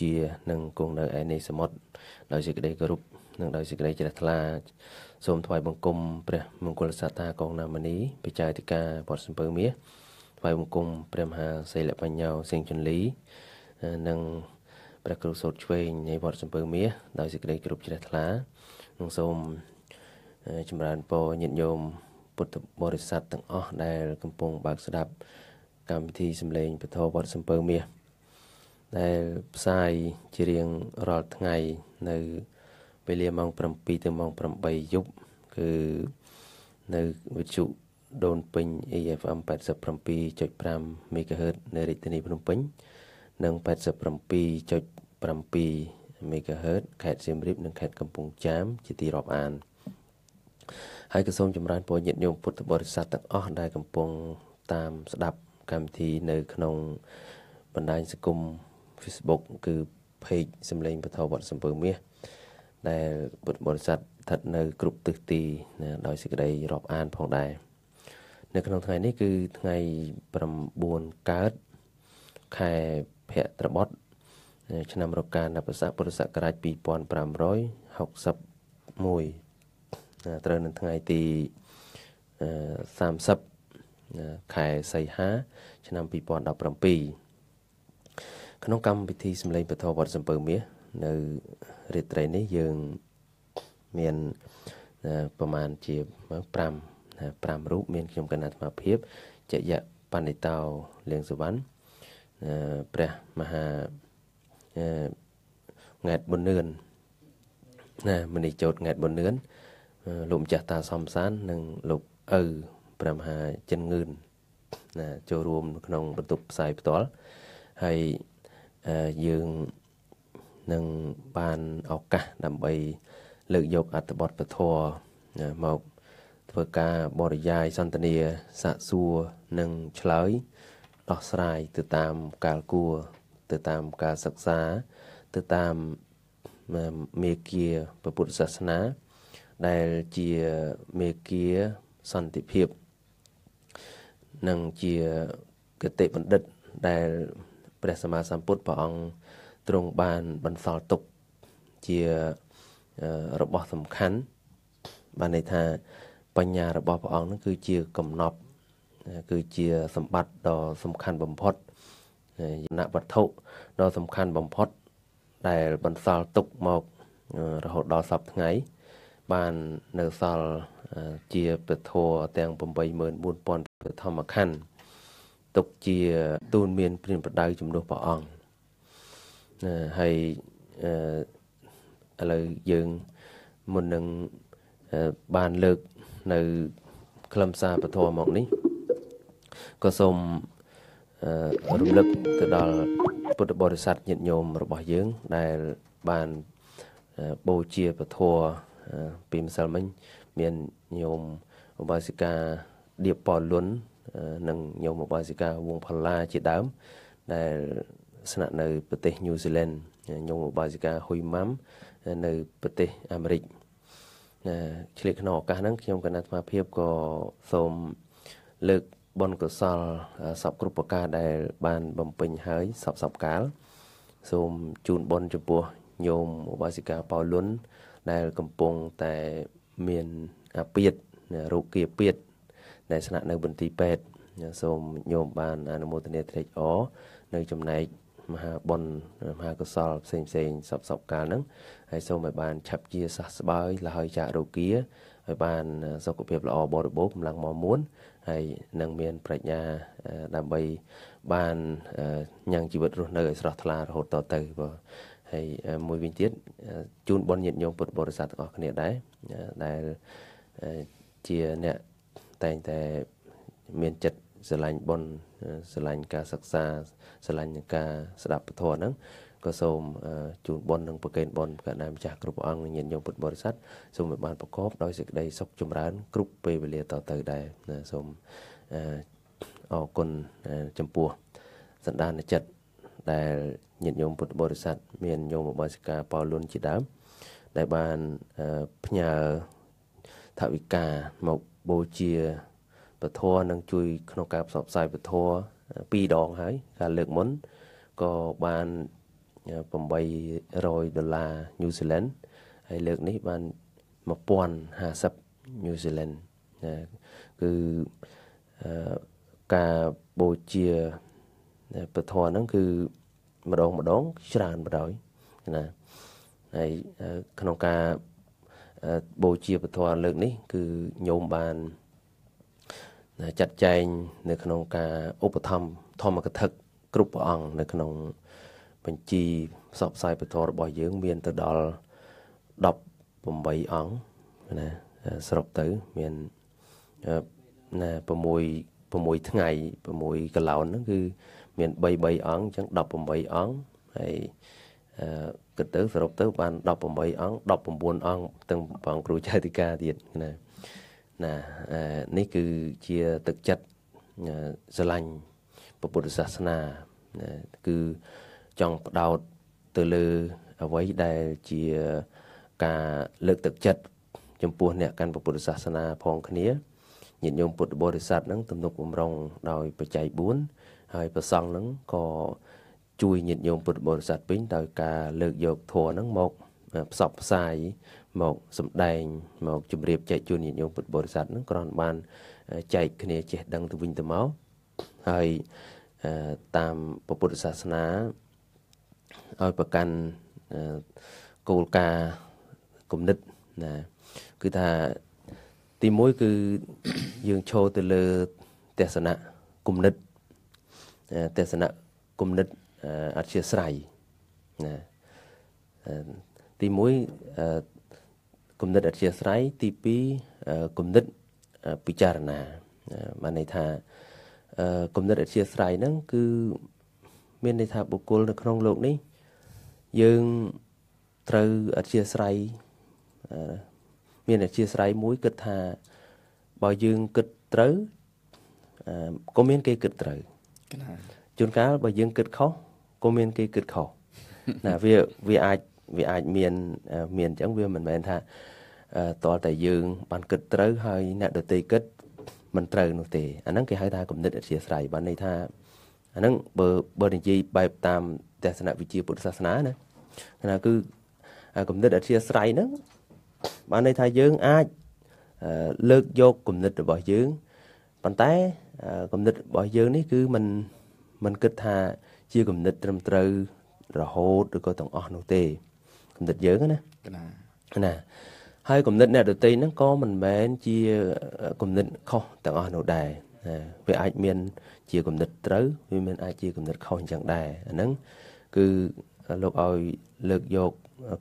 ជានឹងគង់នៅឯនៃសមុទ្រដោយសេចក្តីគោរពនិងដោយសេចក្តីជ្រះថ្លាសូមថ្វាយបង្គំព្រះមង្គលសាតាកងណាមនីបច្ចាយតិកាវត្តសំពើមាសថ្វាយបង្គំព្រះមហាសិលបញ្ញោសេងជន្លីនិងព្រះគ្រូសូត្រឆ្វេងនៃវត្តសំពើមាសដោយសេចក្តីគោរពជ្រះថ្លានិងសូមចម្រើនពរញាតិញោមពុទ្ធបរិស័ទទាំងអស់ដែលកំពុងបើកស្ដាប់កម្មវិធីសម្លេងពធវត្តសំពើមាសដែលផ្សាយជារៀងរាល់ថ្ងៃ នៅវេលាម៉ោង7ទៅម៉ោង8យប់គឺនៅវិទ្យុដូនពេញ AFM 87.5 MHz នៅរាជធានីភ្នំពេញ និង87.7 MHz ខេត្តសៀមរាបនិង ខេត្តកំពង់ចាម ជាទីរាប់អានហើយក៏សូមចម្រើនពរញាតិញោមពុទ្ធបរិស័ទទាំងអស់ដែលកំពុងតាម ស្ដាប់ កម្មវិធី នៅ ក្នុងបណ្ដាញសង្គម Facebook គឺ page សំលេងពធវត្តសំពើមាសដែលពុទ្ធបរិស័ទស្ថិតនៅគ្រប់ទិសទីណាដោយសេចក្តីរាប់អានផងដែរនៅ ក្នុងថ្ងៃនេះគឺថ្ងៃ9កើតខែភក្របតឆ្នាំរកានបស័កពុរសករាជ2561ត្រូវនៅថ្ងៃទី30ខែសីហា ឆ្នាំ2017ក្នុងកម្មវិធី សម្លេងពធវត្តសំពើមាសនៅរាត្រីនេះយើងមានប្រមាណជា5 5រូបមាន ខ្ញុំកណាអាត្មាភាពចយៈបណ្ឌិតោលៀងសវណ្ណព្រះមហាង៉ែតប៊ុននឿនណាមនីចោតង៉ែតប៊ុននឿនលោកម្ចាស់តាសំសាននិងលោកឪព្រះមហាចិនងឿនណា ចូលរួម ក្នុងបន្ទប់ផ្សាយផ្ទាល់ហើយយើងនឹងបានឱកាសដើម្បី លើកយកអត្ថបទពធមកធ្វើការបរិយាយសន្ទនាសាកសួរនិងឆ្លើយដោះស្រាយ ទៅតាមកាលគួរទៅតាមការសិក្សា ទៅតាមមេគាពុទ្ធសាសនា ដែលជាមេគាសន្តិភាព និងជាគតិបណ្ឌិតដែលព្រះសម្មាសម្ពុទ្ធព្រះអង្គទ្រង់បានបន្សល់ទុក ជារបស់សំខាន់បានន័យថាបញ្ញារបស់ព្រះអង្គនឹងគឺជាកំណប់គឺជាសម្បត្តិដ៏សំខាន់បំផុតយនវត្ថុដ៏សំខាន់បំផុត ដែលបន្សល់ទុកមករហូតដល់សពថ្ងៃ បាននៅសល់ជាពធទាំង84000ពធម្មខណ្ឌទុកជាទូនមាន ព្រានប្រដៅជំនួសព្រះអង្គណាហើយឥឡូវយើងមុននឹងបានលើកនៅខ្លឹមសារពធមកនេះក៏សូមរំលឹកទៅដល់ពុទ្ធបរិស័ទញាតិញោមរបស់យើង ដែលបានបូជាពធពីម្សិលមិញ មានញោមឧបាសិកាឌៀបប៉លុននិងញោមអបាសិកាវងផល្លាជាដើម ដែល ស្នាក់នៅប្រទេសញូហ្សេឡង់ញោមអបាសិកាហ៊ុយម៉ាំនៅប្រទេសអាមេរិកណាឆ្លៀតក្នុងឱកាសហ្នឹងខ្ញុំគណៈអាត្មាភាពក៏សូមលើកបុណ្យកុសលសពគ្រប់ប្រការដែល បានបំពេញហើយសពសពកាលសូមជូនបុណ្យចំពោះញោមឧបាសិកាប៉ោលុនដែលកំពុងតែមានអាពាធរូបគាពាធដែលស្នាក់នៅបន្ទីពេទ្យសូមញោមបានអនុមោទនាត្រេកអរនៅចំណែកមហាបុណ្យមហាកុសលផ្សេងផ្សេងសពសពកាលហ្នឹងហើយសូមឲ្យបាន ឆាប់ជាសះស្បើយលហើយចាករោគាឲ្យបាន សុខភាពល្អបរិបូរណ៍កម្លាំងមមួន ហើយនឹងមាន ប្រាជ្ញាដើម្បីបានញ៉ាំងជីវិតរស់នៅឲ្យស្រស់ថ្លារហូតតទៅបាទហើយមួយវិញទៀតជូនបុណ្យញាតិញោមពុទ្ធបរិស័ទទាំងអស់គ្នាដែរដែលជាអ្នកតែងតែមានចិត្តស្រឡាញ់បុណ្យស្រឡាញ់ការសិក្សាស្រឡាញ់ការស្ដាប់ពធហ្នឹងក៏សូមជូនបុណ្យនិងប្រគេនបុណ្យកណ្ដាលម្ចាស់គ្រប់អង្គញាតិញោមពុទ្ធបរិស័ទសូមឲ្យបាន ប្រកប ដោយសេចក្តីសុខចម្រើនគ្រប់ពេលវេលាតទៅដែរណាសូមអរគុណចំពោះសន្តានចិត្តដែលញាតិញោមពុទ្ធបរិស័ទមានញោមបាសិកាប៉ោលុនជាដើមដែលបានផ្ញើថាវិការមកបូជាពធនឹងជួយ ក្នុងការផ្សព្វផ្សាយពធពីរដងហើយ ការលើកមុនក៏បាន800ដុល្លារ New Zealand ហើយលើកនេះបាន1050 New Zealand ណាគឺការបូជាពធហ្នឹងគឺម្ដងម្ដង ច្រើនបណ្ដោយណាហើយក្នុងការបូជាពធលើកនេះគឺញោមបានចាត់ចែងនៅក្នុងការឧបត្ថម្ភធម្មកថាគ្រប់ព្រះអង្គនៅក្នុងបញ្ជីផ្សព្វផ្សាយពធរបស់យើងមានទៅដល់18អង្គណាសរុបទៅមានណា6 6ថ្ងៃ6កឡោនហ្នឹងគឺមាន3 3អង្គអញ្ចឹង18អង្គហើយគិតទៅសរុបទៅបាន18អង្គ19អង្គទាំងព្រះអង្គគ្រូចៅទីការទៀតណាណានេះគឺជាទឹកចិត្តស្រឡាញ់ពុទ្ធសាសនា គឺចង់ផ្ដោតទៅលើអ្វីដែលជាការលើកទឹកចិត្តចំពោះអ្នកកាន់ពុទ្ធសាសនាផងគ្នាញាតិញោមពុទ្ធបរិស័ទនឹងទំនុកបំរុងដោយបច្ច័យ4ហើយប្រសង់នឹងក៏ជួយញាតិញោមពុទ្ធបរិស័ទវិញដោយការលើកយកធម៌ហ្នឹងមកផ្សព្វផ្សាយមកសំដែងមកជម្រាបចែកជូនញាតិញោមពុទ្ធបរិស័ទហ្នឹងគ្រាន់បានចែកគ្នាចេះដឹងទៅវិញទៅមកហើយតាមពុទ្ធសាសនាឲ្យប្រកាន់គោលការណ៍គំនិតណាគឺថាទីមួយគឺយើងឈរទៅលើទស្សនៈគំនិតទស្សនៈគំនិតអធិស្ស្រ័យណាទី1គំនិតអធិស្ស្រ័យទី2គំនិតពិចារណាបានន័យថាគំនិតអធិស្ស្រ័យហ្នឹងគឺមានន័យថាបុគ្គលនៅក្នុងโลกនេះ យើងត្រូវអធិស្ស្រ័យមានអធិស្ស្រ័យមួយគិតថាបើយើងគិតត្រូវក៏មានគេគិតត្រូវជួនកាលបើយើង គិតខុសក៏មានគេគិតខុសណាវាវាអាចវាអាចមានមានអញ្ចឹងវាមិនមែនថាតលតែយើងបានគិតត្រូវហើយអ្នកដទៃគិតមិនត្រូវនោះទេអាហ្នឹងគេហៅថាគំនិតអធិស្រ័យបានន័យថាអាហ្នឹងបើបើនិយាយបែបតាមទស្សនវិជ្ជាពុទ្ធសាសនាណាណាគឺគំនិតអធិស្រ័យហ្នឹងបានន័យថាយើងអាចលើកយកគំនិតរបស់យើងប៉ុន្តែគំនិតរបស់យើងនេះគឺมันมันគិតថាជាគំនិតត្រឹមត្រូវរហូតឬក៏ទាំងអស់នោះទេគំនិតយើងណាណាហើយគំនិតអ្នកដទៃហ្នឹងក៏មិនមែនជាគំនិតខុសទាំងអស់នោះដែរណាវាអាចមាន ជាគំនិតត្រូវវាមានអាចជាគំនិតខុសអញ្ចឹងដែរអាហ្នឹងគឺលោកឲ្យលើកយក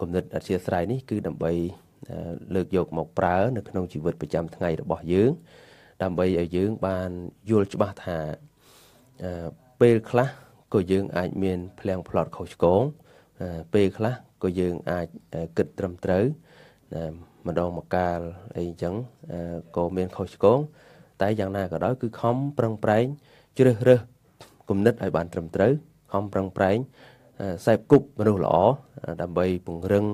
គំនិតអធិស្ស្រ័យនេះ គឺដើម្បីលើកយកមកប្រើ នៅក្នុងជីវិតប្រចាំថ្ងៃរបស់យើង ដើម្បីឲ្យយើងបានយល់ច្បាស់ថាពេលខ្លះក៏យើងអាចមានភ្លាំងផ្លត់ខុសឆ្គងពេលខ្លះក៏យើងអាចគិតត្រឹមត្រូវណាម្ដងមកកាលអីចឹងក៏មានខុសឆ្គងតែយ៉ាងណាក៏ដោយគឺខំប្រឹងប្រែងជ្រើសរើសគំនិតឲ្យបានត្រឹមត្រូវខំប្រឹងប្រែងសេពគប់មនុស្សល្អដើម្បីពង្រឹង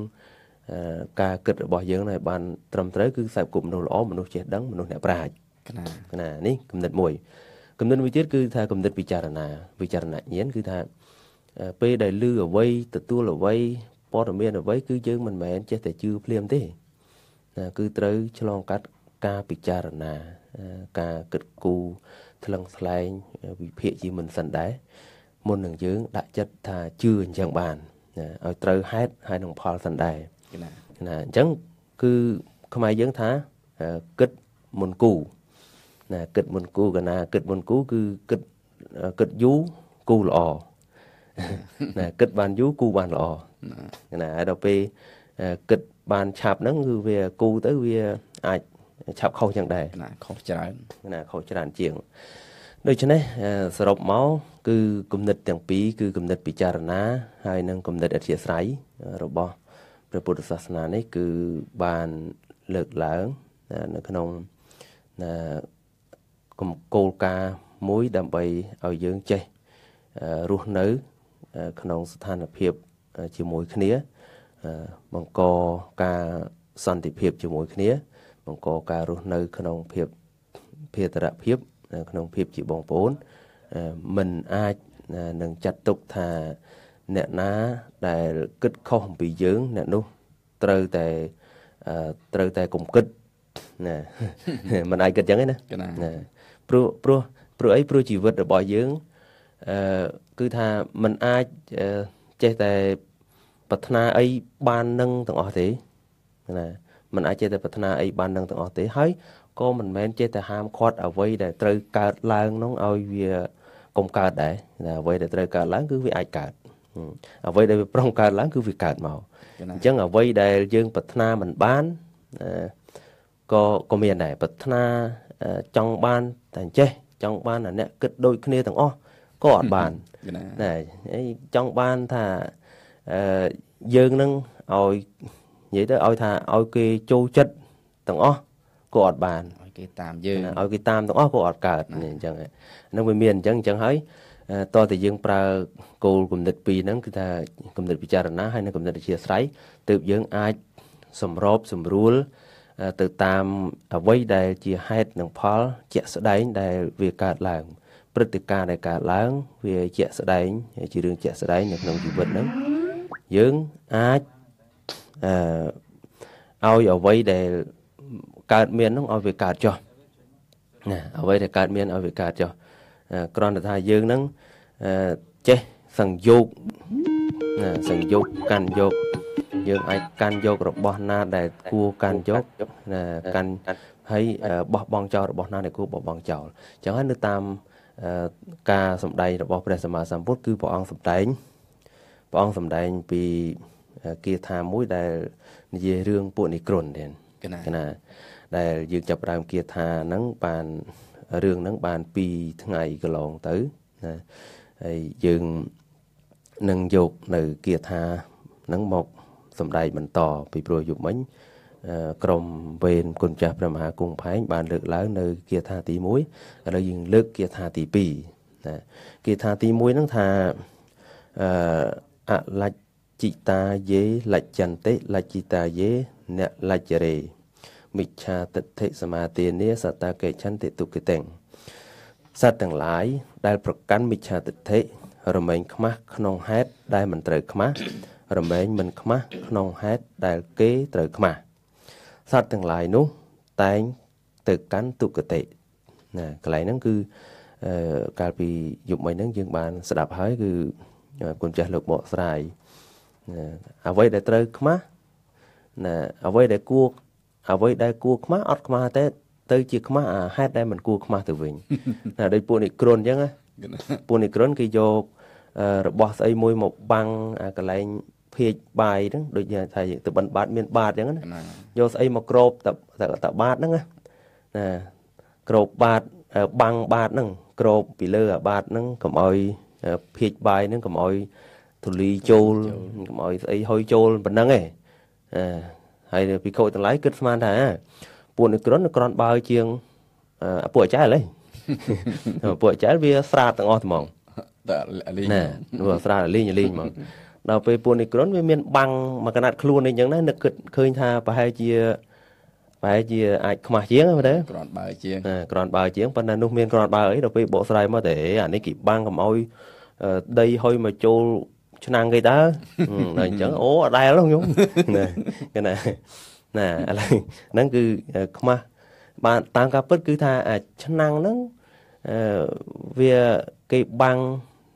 ការគិតរបស់យើងឲ្យបានត្រឹមត្រូវគឺសេពគប់មនុស្សល្អមនុស្សចេះដឹងមនុស្សអ្នកប្រាជ្ញណាណានេះគំនិតមួយគំនិតមួយទៀតគឺថាគំនិតពិចារណាពិចារណញ្ញាណគឺថា ពេលដែលឮអ្វីទទួលអ្វីព័ត៌មានអ្វីគឺយើងមិនមែនចេះតែជឿភ្លាមទេណាគឺត្រូវឆ្លងកាត់ការពិចារណា ការគិតគូរថ្លឹងថ្លែងវិភាគជាមិនសិនដែរមុននឹងយើងដាក់ចិត្តថាជឿអញ្ចឹងបានណាឲ្យត្រូវហេតុហើយនឹងផលសិនដែរណាអញ្ចឹងគឺខ្មែរយើងថាគិតមុនគូរណាគិតមុនគូកណាគិតមុនគូគឺគិតគិតយូរគូល្អណាគិតបានយូរគូបានល្អណាហើយដល់ពេលគិតបានឆាប់ហ្នឹងគឺវាគូទៅវាអាចឆាប់ខុសយ៉ាងដែរណាខុសច្រើនណាខុសច្រើនជាងដូច្នេះសរុបមកគឺគំនិត ទាំងពីរគឺគំនិតពិចារណា ហើយនិងគំនិតអធិស្ឋ័យរបស់ព្រះពុទ្ធសាសនានេះគឺបានលើកឡើងនៅក្នុងណាគោលការណ៍មួយដើម្បីឲ្យយើងចេះរស់នៅក្នុងស្ថានភាពជាមួយគ្នាបង្កការសន្តិភាពជាមួយគ្នា បង្កការរស់នៅក្នុងភាពភេតរភាពក្នុងភាពជាបងប្អូនមិនអាចនឹងចាត់ទុកថា អ្នកណាដែលគិតខុសអំពីយើងអ្នកនោះត្រូវតែត្រូវតែកុំគិតណាមិនអាចគិតចឹងទេណាណាព្រោះព្រោះព្រោះអីព្រោះជីវិតរបស់យើងអឺគឺថាมันអាចចេះតែប្រាថ្នាអីបាននឹងទាំងអស់ទេណាมันអាចចេះតែប្រាថ្នាអីបាននឹងទាំងអស់ទេហើយក៏មិនមែនចេះតែហាមឃាត់អ្វីដែលត្រូវកើតឡើងនោះឲ្យវាកុំកើតដែរណាអ្វីដែលត្រូវកើតឡើងគឺវាអាចកើតអ្វីដែលវាប្រុងកើតឡើង គឺវាកើតមកអញ្ចឹងអ្វីដែលយើង ប្រាថ្នាមិនបានក៏ក៏មានដែរប្រាថ្នាចង់បានតែចេះចង់បានអាអ្នកគិតដូចគ្នាទាំងអស់ក៏អត់បានណាចង់បានថាអឺយើងនឹងឲ្យនិយាយទៅឲ្យថាឲ្យគេចូលចិត្តទាំងអស់ក៏អត់បានឲ្យគេតាមយើងឲ្យគេតាមទាំងអស់ក៏អត់កើតអញ្ចឹងហ្នឹងវាមានអញ្ចឹងអញ្ចឹងហើយតើតើយើងប្រើគោលគំនិតពីរហ្នឹងគឺថាគំនិតពិចារណាហើយនិងគំនិតអធិស្ស្រ័យទើបយើងអាចសម្របសម្រួលទៅតាមអ្វីដែលជាហេតុនិងផល ជាក់ស្ដែងដែលវាកើតឡើងព្រឹត្តិការណ៍ដែលកើតឡើង វាជាក់ស្ដែង ជារឿងជាក់ស្ដែងនៅក្នុងជីវិតហ្នឹងយើងអាចអឺឲ្យអ្វីដែលកើតមានហ្នឹងឲ្យវាកើតចុះណាអ្វីដែលកើតមានឲ្យវាកើតចុះគ្រាន់តែថាយើងហ្នឹងចេះសង្យោគណាសង្យោគកាន់យកយើងអាចកាន់យករបស់ណាដែល គួរកាន់យកណាកាន់ហើយបោះបង់ចោលរបស់ ណាដែលគួរបោះបង់ចោលអញ្ចឹងហើយនៅតាមការសំដែងរបស់ព្រះសម្មាសម្ពុទ្ធគឺព្រះអង្គសំដែងព្រះអង្គសំដែងពីគាថាមួយដែលនិយាយរឿងពួកនិក្រុនទៀតគណា ដែលយើងចាប់ដើមគាថាហ្នឹងបានរឿងហ្នឹងបាន2ថ្ងៃកន្លងទៅណាហើយយើងនឹងយកនៅគាថាហ្នឹងមកសម្ដែងបន្តពីព្រោះយុមិញក្រមវេនគុណចាស់ព្រះមហាគង់ផែងបានលើកឡើងនៅ គាថាទី1ឥឡូវយើងលើកគាថាទី2ណាគាថាទី1ហ្នឹងថាអអលច្ចិតាយេលច្ចន្តិលច្ចិតាយេអ្នកលច្ចរេមិច្ឆាទិដ្ឋិសមាទានាសតាកេឆន្តិទុគិតេងសត្វទាំងឡាយដែលប្រកាន់ មិច្ឆាទិដ្ឋិរមែងខ្មាស់ក្នុងហេតុដែលមិនត្រូវខ្មាស់រមែងមិនខ្មាស់ក្នុងហេតុដែលគេត្រូវខ្មាស់សត្វទាំងឡាយនោះតែងទៅកាន់ទុគតិណាកន្លែងហ្នឹងគឺកាលពីយប់មិញហ្នឹងយើងបាន ស្ដាប់ហើយ គឺគុណចាស់លោកបកស្រាយអ្វីដែលត្រូវខ្មាស់ណាអ្វីដែលគួរអ្វីដែលគួរខ្មាស់អត់ខ្មាស់ទេទៅជាខ្មាស់អាហេតុដែលមិនគួរខ្មាស់ទៅវិញណាដោយពួកនិក្រុនអញ្ចឹងពួកនិក្រុន គេយក របស់ស្អីមួយមក បាំងអាកន្លែងភាជបាយហ្នឹងដូចថាទៅបិណ្ឌបាតមានបាតអញ្ចឹងណាយកស្អីមកក្របតតបាតហ្នឹងណាក្របបាតបាំងបាតហ្នឹងក្របពីលើអាបាតហ្នឹងកុំឲ្យភាជបាយហ្នឹងកុំឲ្យទូលីចូលកុំឲ្យស្អីហុយចូលប៉ុណ្ណឹងឯងហើយពីខូចតម្លៃគិតស្មានថាពួកនិក្រនក្រនបើជាងពួកអាចារ្យឥឡូវពួកអាចារ្យវាស្រាតទាំងអស់ហ្មងតែលីងណាស្រាតលីងលីងហ្មងដល់ពេលពូនីក្រុនវាមានបាំងមួយកណាត់ខ្លួនអីចឹងណានឹកគិតឃើញថាប្រហែលជាប្រហែលជាអាចខ្មាស់ជាងហ្នឹងទៅក្រាន់បើជាងក្រាន់បើជាងប៉ុន្តែនោះមានក្រាន់បើអីដល់ពេលបកស្រាយមកតែអានេះគេបាំងកុំអោយដីហុយមកចូលឆ្នាំងគេតើដល់អញ្ចឹងអូអត់ដែលខ្ញុំណាគេណាណាឥឡូវហ្នឹងគឺខ្មាស់បាទតាមការពិតគឺថាឆ្នាំងហ្នឹងវាគេបាំង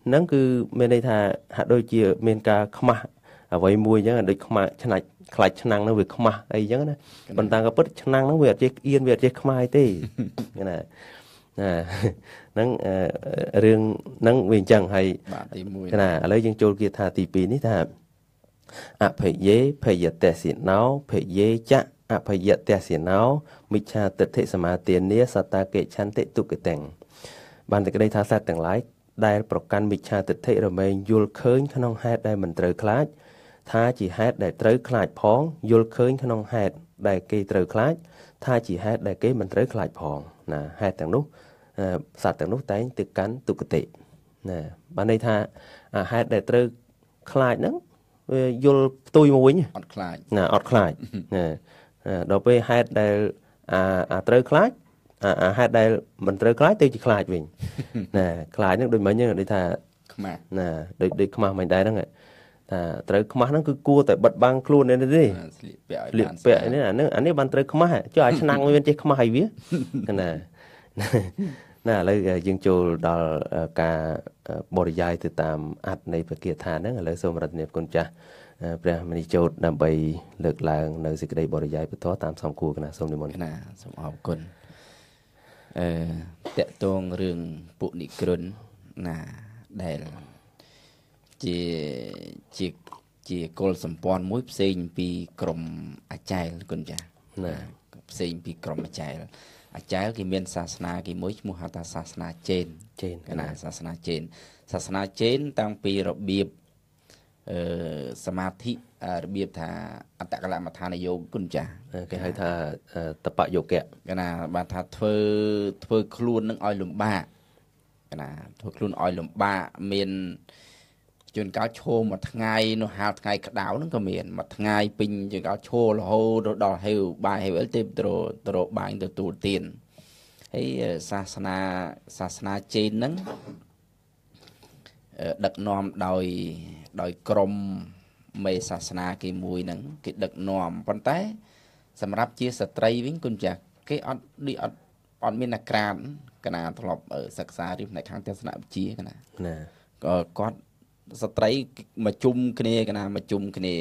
ហ្នឹងគឺមានន័យថាហាក់ដូចជា មាន ការខ្មាស់អ្វីមួយអញ្ចឹងដូចខ្មាស់ឆ្នាច់ខ្លាច់ឆ្នាំងនោះវាខ្មាស់អីអញ្ចឹងណាប៉ុន្តែក៏ពិតឆ្នាំងនោះវាអត់ចេះអៀនវាអត់ចេះខ្មាស់ទេណាណាហ្នឹងរឿងហ្នឹងវាអញ្ចឹងហើយបាទទី1ណាឥឡូវយើងចូលគាថាទី2នេះថា អភយេភយតេសិណោភយេចៈអភយតេសិណោមិច្ឆាទិដ្ឋិសមាទានាសតាកេឆន្តិទុគិតੰបានតែក្តីថាសត្វទាំងឡាយដែលប្រកាន់មិច្ឆាទិដ្ឋិរមែងយល់ឃើញក្នុងហេតុដែលមិនត្រូវខ្លាច ថាជាហេតុដែលត្រូវខ្លាចផង យល់ឃើញក្នុងហេតុដែលគេត្រូវខ្លាចថាជាហេតុដែលគេមិនត្រូវខ្លាចផងណាហេតុទាំងនោះសត្វទាំងនោះតែងទៅកាន់ទុគតិណាបានន័យថាអាហេតុដែលត្រូវខ្លាចហ្នឹងវាយល់ផ្ទុយមួយអត់ខ្លាចណាអត់ខ្លាចណាដល់ពេលហេតុដែលអាអាត្រូវខ្លាចអាហេតុដែលមិនត្រូវខ្លាចទៅជាខ្លាចវិញណាខ្លាចហ្នឹងដូចមិញហ្នឹងដូចថាខ្មាស់ណាដូចដូចខ្មាស់មិនដែរហ្នឹងថាត្រូវខ្មាស់ហ្នឹងគឺគួរតែបិទបាំងខ្លួននេះទេស្លៀកពាក់ឲ្យបានស្អាតនេះអាហ្នឹងអានេះបានត្រូវខ្មាស់ចុះឲ្យឆ្នាំងវាចេះខ្មាស់ឲ្យវាណាណាឥឡូវយើងចូលដល់ការបរិយាយទៅតាមអត្តនៃពគាថាហ្នឹងឥឡូវសូមរតនាគុណចាស់ព្រះមនីជោតដើម្បីលើកឡើងនៅសេចក្តីបរិយាយបន្តតាមសំគួរគណៈសូមនិមន្តគណៈសូមអរគុណអឺតកតងរឿងពុនិក្រុនណាដែលជាជាជាគលសម្ព័ន្ធមួយ ផ្សេងពីក្រមអាចែលគុណចាណាផ្សេងពីក្រមអាចែលអាចារ្យគេមានសាសនាគេមួយឈ្មោះហៅថាសាសនាចេនចេនណាសាសនាចេន សាសនាចេន តាំងពីរបៀបសមាធិរបៀបថា អត្តកលមដ្ឋានយោគុណចាស់គេហៅថាតបយោគៈគេណាបានថាធ្វើធ្វើ ខ្លួននឹងឲ្យលំបាកគេណា ធ្វើខ្លួនឲ្យលំបាកមានជួនកាលឈោមួយថ្ងៃនោះហាលថ្ងៃក្តៅហ្នឹងក៏មានមួយថ្ងៃពេញជួនកាលឈោរហូតដល់ហេវបាយហេវអីទេទៅទៅបាញ់ទទួលទានហើយសាសនាសាសនាជេនហ្នឹងដឹកនាំដោយដោយក្រមមេសាសនា គេមួយហ្នឹងគេដឹកនាំប៉ុន្តែ សម្រាប់ជាស្ត្រីវិញគុណចាស់គេអត់ដូចអត់អត់មានអាក្រាតកណាធ្លាប់សិក្សារៀនផ្នែកខាងទស្សនវិជ្ជាកណាណាក៏គាត់ស្ត្រីមកជុំគ្នាកណាមកជុំគ្នា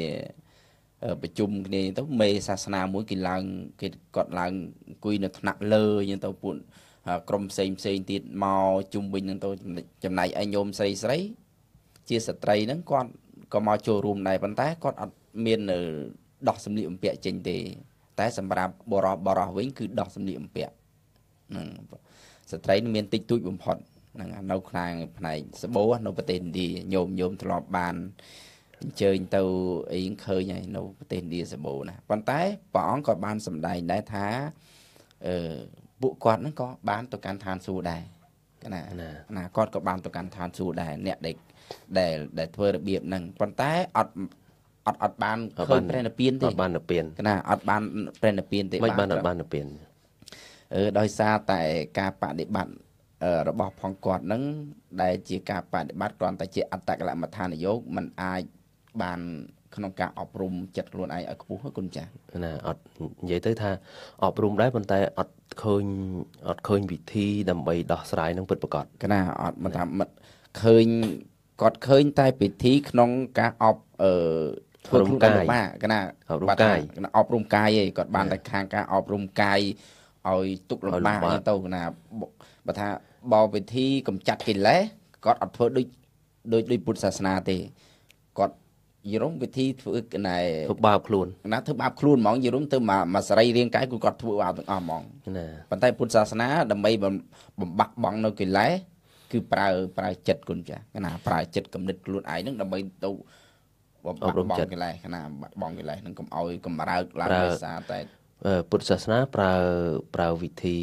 ប្រជុំគ្នាទៅមេសាសនាមួយគេឡើងគេគាត់ឡើងអង្គុយនៅថ្នាក់លើអញ្ចឹងទៅពួកក្រុមផ្សេងផ្សេងទៀតមកជុំវិញនឹងទៅចំណែកឯញោមស្រីស្រីជាស្ត្រីហ្នឹងគាត់ក៏មកចូលរួមដែរប៉ុន្តែគាត់អត់មានដោះសម្លៀកបំពាក់ចេញទេ តែ សម្រាប់បរោះបរោះវិញ គឺដោះសម្លៀកបំពាក់ហ្នឹងស្ត្រីនឹងមានតិចតួចបំផុតហ្នឹងនៅខាងផ្នែកសបូនៅប្រទេសឥណ្ឌាញោមញោមធ្លាប់បានអញ្ជើញទៅអីឃើញហើយនៅប្រទេសឥណ្ឌាសបូណាប៉ុន្តែព្រះអង្គក៏បានសម្ដែងដែរថាអឺពួកគាត់ហ្នឹងក៏បានទៅកាន់ឋានសួគ៌ដែរណាណាគាត់ក៏បានទៅកាន់ឋានសួគ៌ដែរអ្នកដែលដែលដែលធ្វើរបៀបហ្នឹងប៉ុន្តែអត់អត់អត់បានឃើញព្រះនិព្វានទេអត់បាននិព្វានណាអត់បានព្រះនិព្វានទេមិនបានអត់បាននិព្វានអឺដោយសារតែការបដិបត្តិរបស់ផងគាត់នឹង ដែលជាការបដិបត្តិគ្រាន់តែជាអត្តកលមដ្ឋានយោគมันអាច បាន ក្នុងការអប់រំចិត្តខ្លួនឯងឲ្យខ្ពស់ហ្នឹងគុណចាស់ណាអត់និយាយទៅថាអប់រំដែរប៉ុន្តែអត់ឃើញអត់ឃើញវិធីដើម្បីដោះស្រាយនឹងពិតប្រកបណាអត់មិនថាមិនឃើញគាត់ឃើញតែពិធី ក្នុងការអប់អឺធ្វើគ្រូកាយគណៈអប់រំកាយអប់រំកាយឯងគាត់បានតែខាងការអប់រំកាយឲ្យ ទុកលំបាកទៅគណៈបើថាបោពិធី កំចាត់កិលេសគាត់អត់ធ្វើដូចដូចដូចពុទ្ធសាសនាទេគាត់យរំវិធីធ្វើណែធ្វើបាបខ្លួនណាធ្វើបាបខ្លួនហ្មងយរំទៅមកមកសរីរាង្គកាយគឺគាត់ធ្វើបាបទាំងអស់ហ្មងណាប៉ុន្តែពុទ្ធសាសនាដើម្បីបំបាក់បង់នៅកិលេសគឺប្រើប្រើចិត្តគុណចាស់កណាប្រើចិត្តគំនិតខ្លួនឯងហ្នឹងដើម្បីទៅបំបងកិលេសកណាបងកិលេសហ្នឹងកុំឲ្យកម្រើកឡើងដោយសារតែពុទ្ធសាសនាប្រើប្រើវិធី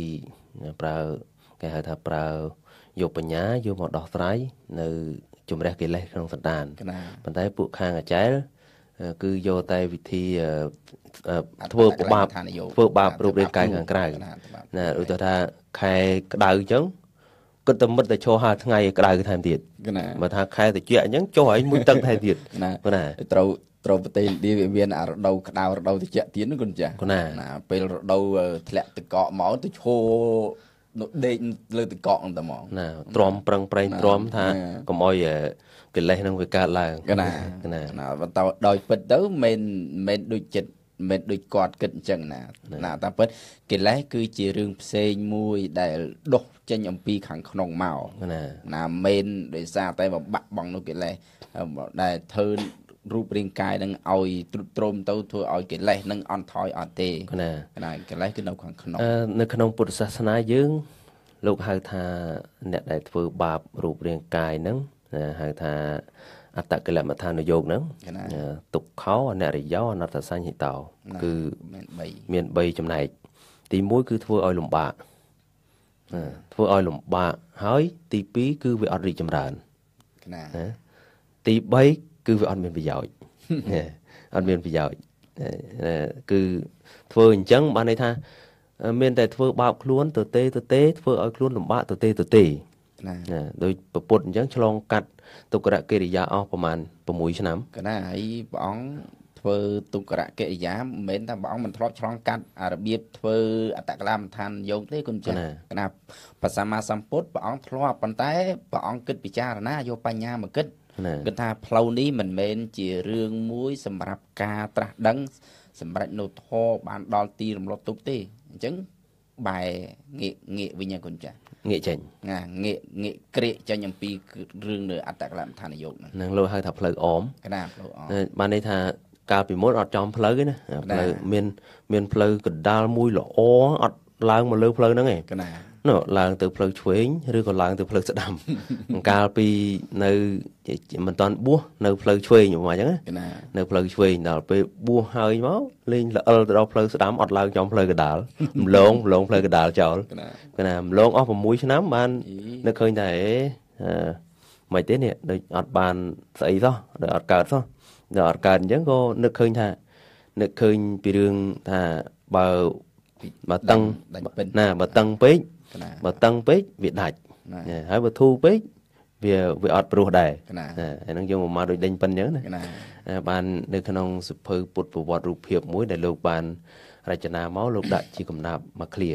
ប្រើគេហៅថាប្រើយកបញ្ញាយកមកដោះស្រាយនៅជំរះកិលេសក្នុងសន្តានប៉ុន្តែពួកខាងអាចែលគឺយកតែវិធីធ្វើប្របាបធ្វើបាបរូបរាងកាយខាងក្រៅណាឧទាហរណ៍ថាខែក្តៅអញ្ចឹងគិតតែមិត្តតែឈរហាថ្ងៃក្តៅថែមទៀតណាបើថាខែត្រជាក់អញ្ចឹងចុះឲ្យមួយទឹកថែមទៀតណាណាត្រូវត្រូវប្រទេសឥណ្ឌាវាមានរដូវក្តៅរដូវត្រជាក់ទៀតហ្នឹងគុនចាណាណាពេលរដូវធ្លាក់ទឹកកកមកទៅឈរនៅដេកលើទឹកកកហ្នឹងតែហ្មងណាទ្រាំប្រឹងប្រែងទ្រាំថាកុំអោយកិលេសហ្នឹងវាកើតឡើងណាណាណាបន្តដោយពិតទៅមិនមិនដូចចិត្តមិនដូចគាត់គិតអញ្ចឹងណាណាតាពិតកិលេសគឺជារឿងផ្សេងមួយដែលដុសចេញអំពីខាងក្នុងមកណាណាមែនដោយសារតែបបាក់បង់នោះកិលេសដែលធ្វើរូបរាងកាយនឹងឲ្យទ្រុឌទ្រោមទៅធ្វើឲ្យកិលេសនឹងអន់ថយអត់ទេណាណាកិលេសគឺនៅខាងក្នុងនៅក្នុងពុទ្ធសាសនាយើងលោកហៅថាអ្នកដែលធ្វើបាបរូបរាងកាយនឹងហៅថា អត្តកិលមដ្ឋានយោគហ្នឹងទុក្ខោអនិរិយោអនត្តសញ្ញិតោ គឺមាន3មាន3ចំណែកទី1គឺធ្វើឲ្យលំបាកធ្វើឲ្យលំបាកហើយ ទី2គឺវាអត់រីកចម្រើនណាទី3គឺវាអត់មានប្រយោជន៍អត់មានប្រយោជន៍គឺធ្វើអញ្ចឹងបានន័យថា មាន តែ ធ្វើបោកខ្លួនទៅទេទៅទេធ្វើឲ្យខ្លួនលំបាកទៅទេទៅទេណាដោយប្រពុតអញ្ចឹងឆ្លងកាត់ទុក្ករកិរិយាអស់ប្រហែល6ឆ្នាំកណាហើយព្រះអង្គធ្វើទុក្ករកិរិយាមិនមែនថាព្រះអង្គមិនធ្លាប់ឆ្លងកាត់អារបៀបធ្វើអត្តកលាមឋានយោងទេគុណចាគណៈព្រះសម្មាសម្ពុទ្ធព្រះអង្គធ្លាប់ប៉ុន្តែព្រះអង្គគិតពិចារណាយកបញ្ញាមកគិតគិតថាផ្លូវនេះមិនមែនជារឿងមួយសម្រាប់ការត្រាស់ដឹង សម្រាប់នៅធរបានដល់ទីរំលត់ទុកទេអញ្ចឹងបែងាកងាកវិញគុណចាងាកចេញណាងាកងាកក្រាកចេញអំពីរឿងនៅអត្តកលមឋានយោគហ្នឹងលោកហៅថាផ្លូវអមណាផ្លូវអមបានន័យថាកាលពីមុនអត់ចំផ្លូវទេណាផ្លូវមានមានផ្លូវកណ្ដាលមួយល្អអត់ឡើងមកលើផ្លូវហ្នឹងឯងកណានោះឡើងទៅផ្លូវឆ្វេងឬក៏ឡើងទៅផ្លូវស្ដាំកាលពីនៅមិនតាន់បួសនៅផ្លូវឆ្វេងហ្មងអញ្ចឹងណានៅផ្លូវឆ្វេងដល់ពេលបួសហើយមកលេងល្អិលទៅដល់ផ្លូវស្ដាំអត់ឡើងចំផ្លូវកដាលម្លងម្លងផ្លូវកដាលចោលគណាម្លងអស់6ឆ្នាំបាននឹកឃើញថាអេមិនទេនេះដូចអត់បានស្អីសោះដូចអត់កើតសោះដល់អត់កើតអញ្ចឹងក៏នឹកឃើញថានឹកឃើញពីរឿងថាបើបើតឹងណាបើតឹងពេកបើតឹងពេកវាដាច់ហើយបើធូរពេកវាវាអត់ព្រោះដែរអាហ្នឹងយើងមកមកដូចដេញប៉ិនអញ្ចឹងណា បាននៅក្នុងសុភៅពុទ្ធប្រវត្តិរូបភាពមួយ ដែលលោកបាន រចនាមកលោកដាក់ជាកំណាប់មកឃ្លា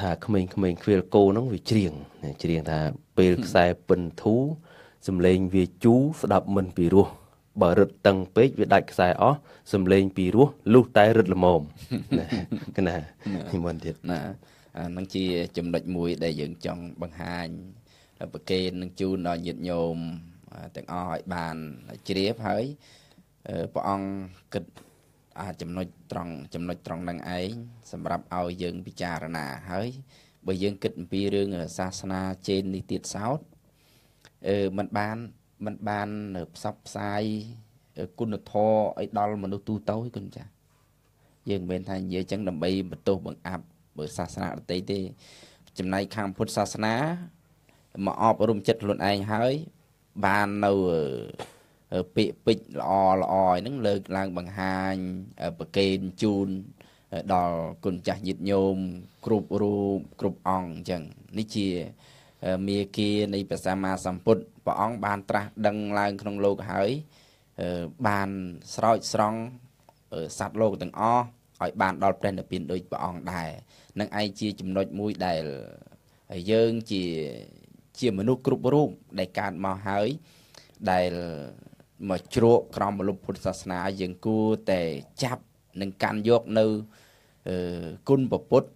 ថាក្មេងក្មេងខ្វៀលគោហ្នឹងវាច្រៀងច្រៀងថាពេលខ្សែពិនធូសំលេងវាជូរស្ដាប់មិនពីរោះបើរឹតតឹងពេកវាដាច់ខ្សែអស់សំលេងពីរោះលុះតែរឹតល្មមណាខ្ញុំមិនទៀតណាអានឹងជាចំណុចមួយ ដែលយើងចង់បង្ហាញប្រកេននឹងជូនដល់ញាតិញោមទាំងអស់ឲ្យបានជ្រាបហើយព្រះអង្គគិតអាចំណុចត្រង់ចំណុចត្រង់នឹងឯងសម្រាប់ឲ្យយើងពិចារណា ហើយបើយើងគិតអំពីរឿងសាសនាជេននេះទៀតសោតអឺมันបានมันបានផ្សព្វផ្សាយគុណធម៌ឲ្យដល់មនុស្សទូទៅគុណចាស់យើងមិនមែនថានិយាយចឹងដើម្បីបន្ទោសបង្អាប់បើសាសនាដតីទេ ចំណែកខាងពុទ្ធសាសនាមកអប់រំចិត្តខ្លួនឯងហើយបាននៅពាក្យពេចល្អល្អហ្នឹងលើកឡើងបង្ហាញប្រកេនជូនដល់គុណចាស់ញាតិញោមគ្រប់រូបគ្រប់អង្គអញ្ចឹងនេះជាមាគ៌ានៃព្រះសម្មាសម្ពុទ្ធព្រះអង្គបានត្រាស់ដឹងឡើងក្នុងលោកហើយបានស្រោចស្រង់សត្វលោកទាំងអស់ឲ្យបានដល់ព្រះនិព្វានដូចព្រះអង្គដែរនឹងឯងជាចំណុចមួយដែលយើងជាជាមនុស្សគ្រប់រូបដែលកើតមកហើយដែលមកជ្រកក្រមលុបពុទ្ធសាសនាយើងគួរតែចាប់និងកាន់យកនៅគុណពុទ្ធ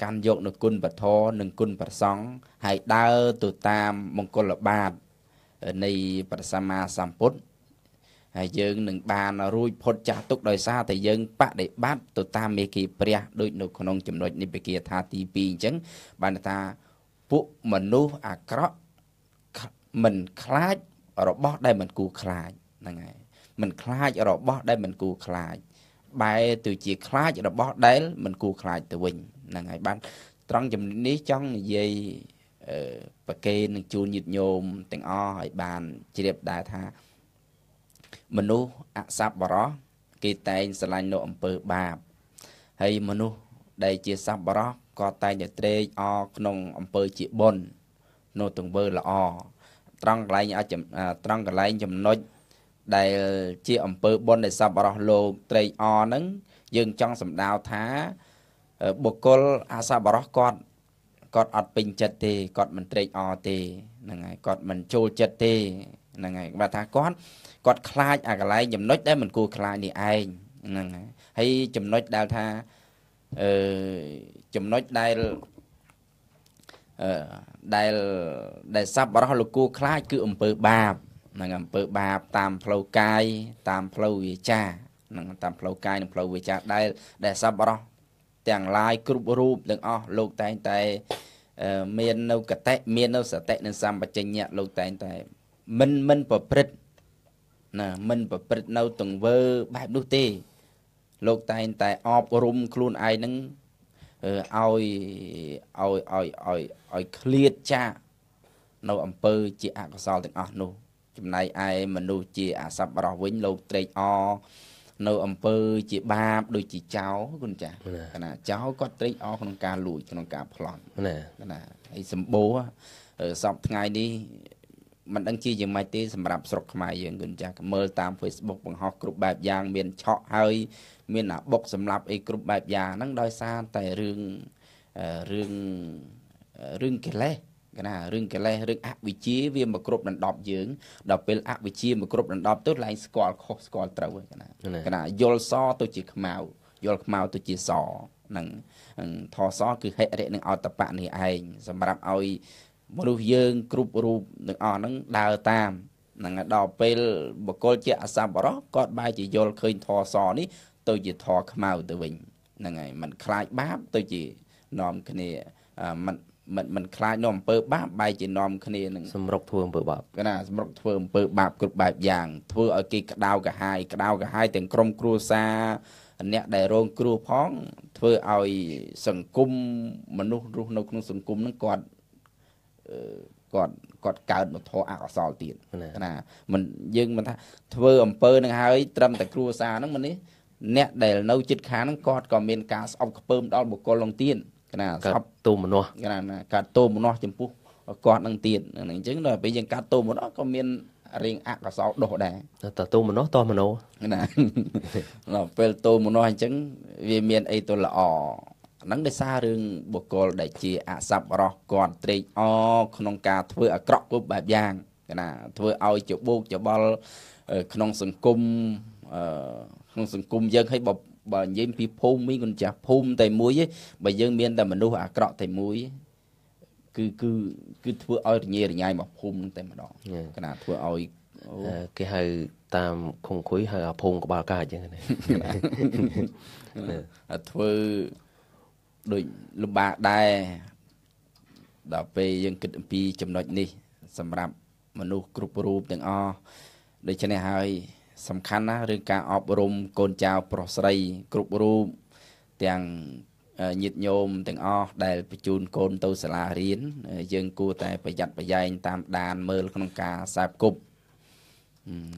កាន់យកនូវគុណពធនិងគុណប្រសង់ហើយដើរទៅតាមមង្គលបាតនៃព្រះសម្មាសម្ពុទ្ធហើយយើងនឹងបានរួចផុតចាស់ទុកដោយសារតែយើងបដិបត្តិទៅតាមមេគីព្រះដូចនៅក្នុងចំណុចនិព្វគាថាទី2អញ្ចឹងបានថាពួកមនុស្សអាក្រក់មិនខ្លាចរបស់ដែលមិនគួរខ្លាចហ្នឹងហើយមិនខ្លាចរបស់ដែលមិនគួរខ្លាចបែរទៅជា ខ្លាចរបស់ដែលមិនគួរខ្លាចទៅវិញហ្នឹងហើយបានត្រង់ចំណុចនេះចង់និយាយប្រកេននឹងជូនញាតិញោមទាំងអស់ឲ្យបានជ្រាបដែរថាមនុស្សអសប្បរោះគេតែងស្រឡាញ់នៅអំពើបាបហើយមនុស្សដែលជាសប្បរោះក៏តែងតែត្រេកអរក្នុងអំពើជាបុណ្យនៅទង្វើល្អត្រង់កន្លែងអាចត្រង់កន្លែងចំណុច ដែលជាអំពើបុណ្យដែលសប្បរោះលោកត្រេកអរហ្នឹងយើងចង់សម្ដៅថាបុគ្គលអាសាបរោះគាត់គាត់អត់ពេញចិត្តទេគាត់មិនត្រេកអរទេហ្នឹងហើយគាត់មិនចូលចិត្តទេហ្នឹងហើយបាទថាគាត់គាត់ខ្លាចអាកន្លែងចំណុចដែលមិនគួរខ្លាចនេះឯងហ្នឹងហើយហើយចំណុចដែលថាអឺចំណុចដែលអឺដែលដែលសັບបរោះលោកគួរខ្លាច គឺអំពើបាបហ្នឹងអំពើ បាប តាមផ្លូវកាយតាមផ្លូវវាចាហ្នឹងតាមផ្លូវកាយនិងផ្លូវវាចាដែលដែលសັບបរោះទាំងឡាយគ្រប់រូបទាំងអស់លោកតែងតែមាននៅកតិមាននៅសតិនិងសម្បជញ្ញៈលោកតែងតែ មិនមិនប្រព្រឹត្តណាមិនប្រព្រឹត្តនៅទង្វើបែបនោះទេលោកតែងតែអប់រំខ្លួនឯងនឹងឲ្យឲ្យឲ្យឲ្យឲ្យឃ្លាតចាកនៅ អំពើជាអកុសលទាំងអស់នោះ ចំណែកឯមនុស្សជាអសប្បរោះវិញលោកត្រេកអរនៅអំពើជាបាបដូចជាចោរគុណចាស់គណៈចោរគាត់ត្រេកអរក្នុងការលួចក្នុងការប្លន់ណាគណៈហើយសម្បូរសពថ្ងៃនេះមិនដឹងជាយ៉ាងម៉េចទេសម្រាប់ស្រុកខ្មែរយើងគុណចាស់មើលតាម Facebook បង្ហោះគ្រប់បែបយ៉ាងមានឆក់ហើយ មានអាបុកសម្រាប់អីគ្រប់បែបយ៉ាងហ្នឹងដោយសារតែរឿងរឿងរឿងកិលេសគេណារឿងកិលេសរឿងអវិជ្ជាវាមកគ្រប់ដណ្ដប់យើងដល់ពេលអវិជ្ជាមកគ្រប់ដណ្ដប់ទៅឡើងស្គាល់ខុសស្គាល់ត្រូវហ្នឹងគេណាយល់សទៅជាខ្មៅយល់ខ្មៅទៅជាសនឹងថសគឺហិរិនឹងអតបៈនេះឯងសម្រាប់ឲ្យមនុស្សយើង គ្រប់រូបទាំងអស់ហ្នឹងដើរតាមនឹងដល់ពេលបកលជា អសបរោះគាត់បែរជាយល់ឃើញធរសនេះ ទៅជាធរខ្មៅទៅវិញហ្នឹងហើយมันខ្លាចបាបទៅជានាំគ្នាมันមិនមិនខ្លាចនាំអំពើបាបបែរជានាំគ្នានឹងសម្រុកធ្វើអំពើបាបគេណាសម្រុកធ្វើអំពើបាបគ្រប់បែបយ៉ាងធ្វើឲ្យគេក្តៅកាហាយក្តៅកាហាយទាំងក្រុមគ្រួសារអ្នកដែលរងគ្រោះផងធ្វើឲ្យសង្គមមនុស្សរស់នៅក្នុងសង្គមនឹងគាត់គាត់គាត់កើតមកធរអកុសលទៀតណាមិនយើងមិនថាធ្វើអំពើនឹងហើយត្រឹមតែគ្រួសារនឹងមិននេះអ្នកដែលនៅចិត្តខាងនឹងគាត់ក៏មានការស្អប់ខ្ពើមដល់បុគ្គលនឹងទៀតកណាស្អប់តូមមនុស្សកណាកាត់តូមមនុស្សចំពោះគាត់នឹងទៀតហ្នឹងអញ្ចឹងដល់ពេលយើងកាត់តូមមនុស្សក៏មានរៀងអកសោដុសដែរតើតូមមនុស្សតោះមនុស្សណាដល់ពេលតូមមនុស្សអញ្ចឹងវាមានអីទៅល្អហ្នឹងដោយសាររឿងបុគ្គលដែលជាអសប្បរោះគាត់ត្រេកអរក្នុងការធ្វើអាក្រក់គ្រប់បែបយ៉ាងណា ធ្វើឲ្យច្បោកច្បល់ក្នុងសង្គមក្នុងសង្គមយើងឲ្យបើនិយាយពីភូមិគុណចាស់ភូមិតែមួយឯងបើយើងមានតែមនុស្សអាក្រក់តែមួយ គឺគឺគឺធ្វើឲ្យរញ៉េរញ៉ៃមកភូមិនឹងតែម្ដងគណៈធ្វើឲ្យគេហៅតាមខុងខុយហៅអាភូមិក្បាលកាចអញ្ចឹងណាធ្វើដូចលំបាកដែរដល់ពេលយើងគិតអំពីចំណុចនេះ សម្រាប់មនុស្សគ្រប់រូបទាំងអស់ដូច្នេះហើយសំខាន់ណាស់រឿងការអប់រំកូនចៅប្រុសស្រីគ្រប់រូបទាំងញាតិញោមទាំងអស់ដែលបញ្ជូនកូនទៅសាលារៀនយើងគួរតែ ប្រយ័ត្នប្រយែងតាមដានមើល ក្នុងការសាបគប់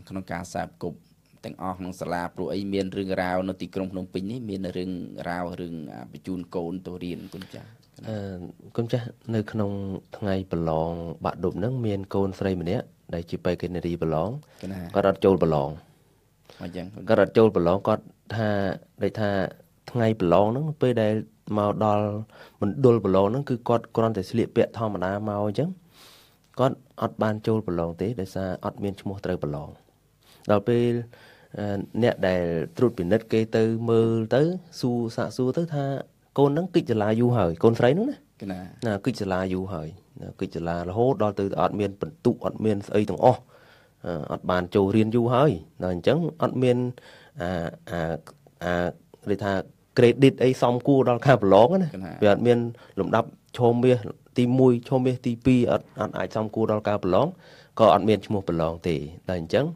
ក្នុងការសាបគប់ទាំងអស់ក្នុងសាលាព្រោះអីមានរឿងរ៉ាវនៅទីក្រុងភ្នំពេញនេះមានរឿងរ៉ាវរឿងបញ្ជូនកូនទៅរៀនគុណចាស់អឺគុណចាស់នៅក្នុងថ្ងៃប្រឡងបាក់ដប់ហ្នឹងមានកូនស្រីម្នាក់ដែលជាបេក្ខនារីប្រឡងគាត់អត់ចូលប្រឡងអញ្ចឹងគាត់អត់ចូលប្រឡងគាត់ថាដូចថាថ្ងៃប្រឡងហ្នឹងពេលដែលមកដល់មណ្ឌលប្រឡងហ្នឹងគឺគាត់គ្រាន់តែស្លៀកពាក់ធម្មតាមកអញ្ចឹងគាត់ អត់បានចូលប្រឡងទេដោយសារអត់មានឈ្មោះត្រូវប្រឡងដល់ពេលអ្នកដែលត្រួតពិនិត្យគេទៅមើលទៅសួរសាកសួរទៅថាកូនហ្នឹងគិតចលាយូរហើយកូនស្រីហ្នឹងណាណាគិតចលាយូរហើយកិច្ចចលារហូតដល់ទៅអត់មានបន្ទុកអត់មានស្អីទាំងអស់អត់បាន ចូលរៀនយូរហើយដល់អញ្ចឹងអត់មានអាអាអាគេថា credit អីសមគួរដល់ការប្រឡងណាវាអត់មាន លំដាប់ឈោមមាសទី1ឈោមមាសទី2អត់អត់អាចសមគួរដល់ការប្រឡងក៏អត់មានឈ្មោះប្រឡងទេដល់អញ្ចឹង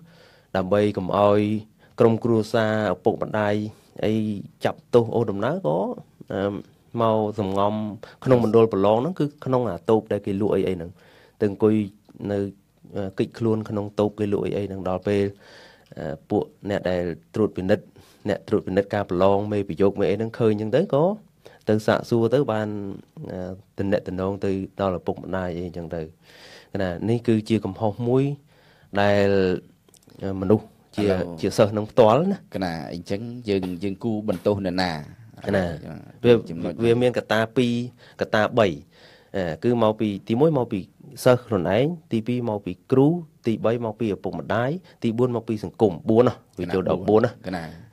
ដើម្បីកុំឲ្យ ក្រុមគ្រួសារឪពុកម្ដាយអីចាប់ទោសអូដំណើរក៏មកសំងំក្នុងមណ្ឌលប្រឡងហ្នឹងគឺក្នុងអាតូបដែលគេលក់អីអីហ្នឹងទៅអង្គុយនៅកិច្ចខ្លួនក្នុងតូបគេលក់អីអីហ្នឹងដល់ពេលពួកអ្នកដែលត្រួតពិនិត្យអ្នកត្រួតពិនិត្យការប្រឡងមេប្រយោគមេអីហ្នឹងឃើញអញ្ចឹងទៅក៏ទៅសាកសួរទៅ បានតំណែងតំណងទៅដល់ឪពុកម្ដាយអីអញ្ចឹងទៅណា នេះគឺជាកំហុសមួយដែលមនុស្សជាជាសិស្សនឹងផ្ទាល់ណាគណៈអញ្ចឹងយើងយើងគូបន្ទោសនរណាណាវាវាមានកតា2កតា3គឺមកពីទី1មកពីសិស្សខ្លួនឯងទី2មកពីគ្រូ ទី3មកពីឪពុកម្ដាយទី4មកពីសង្គម4ណាវាចូលដល់4ណា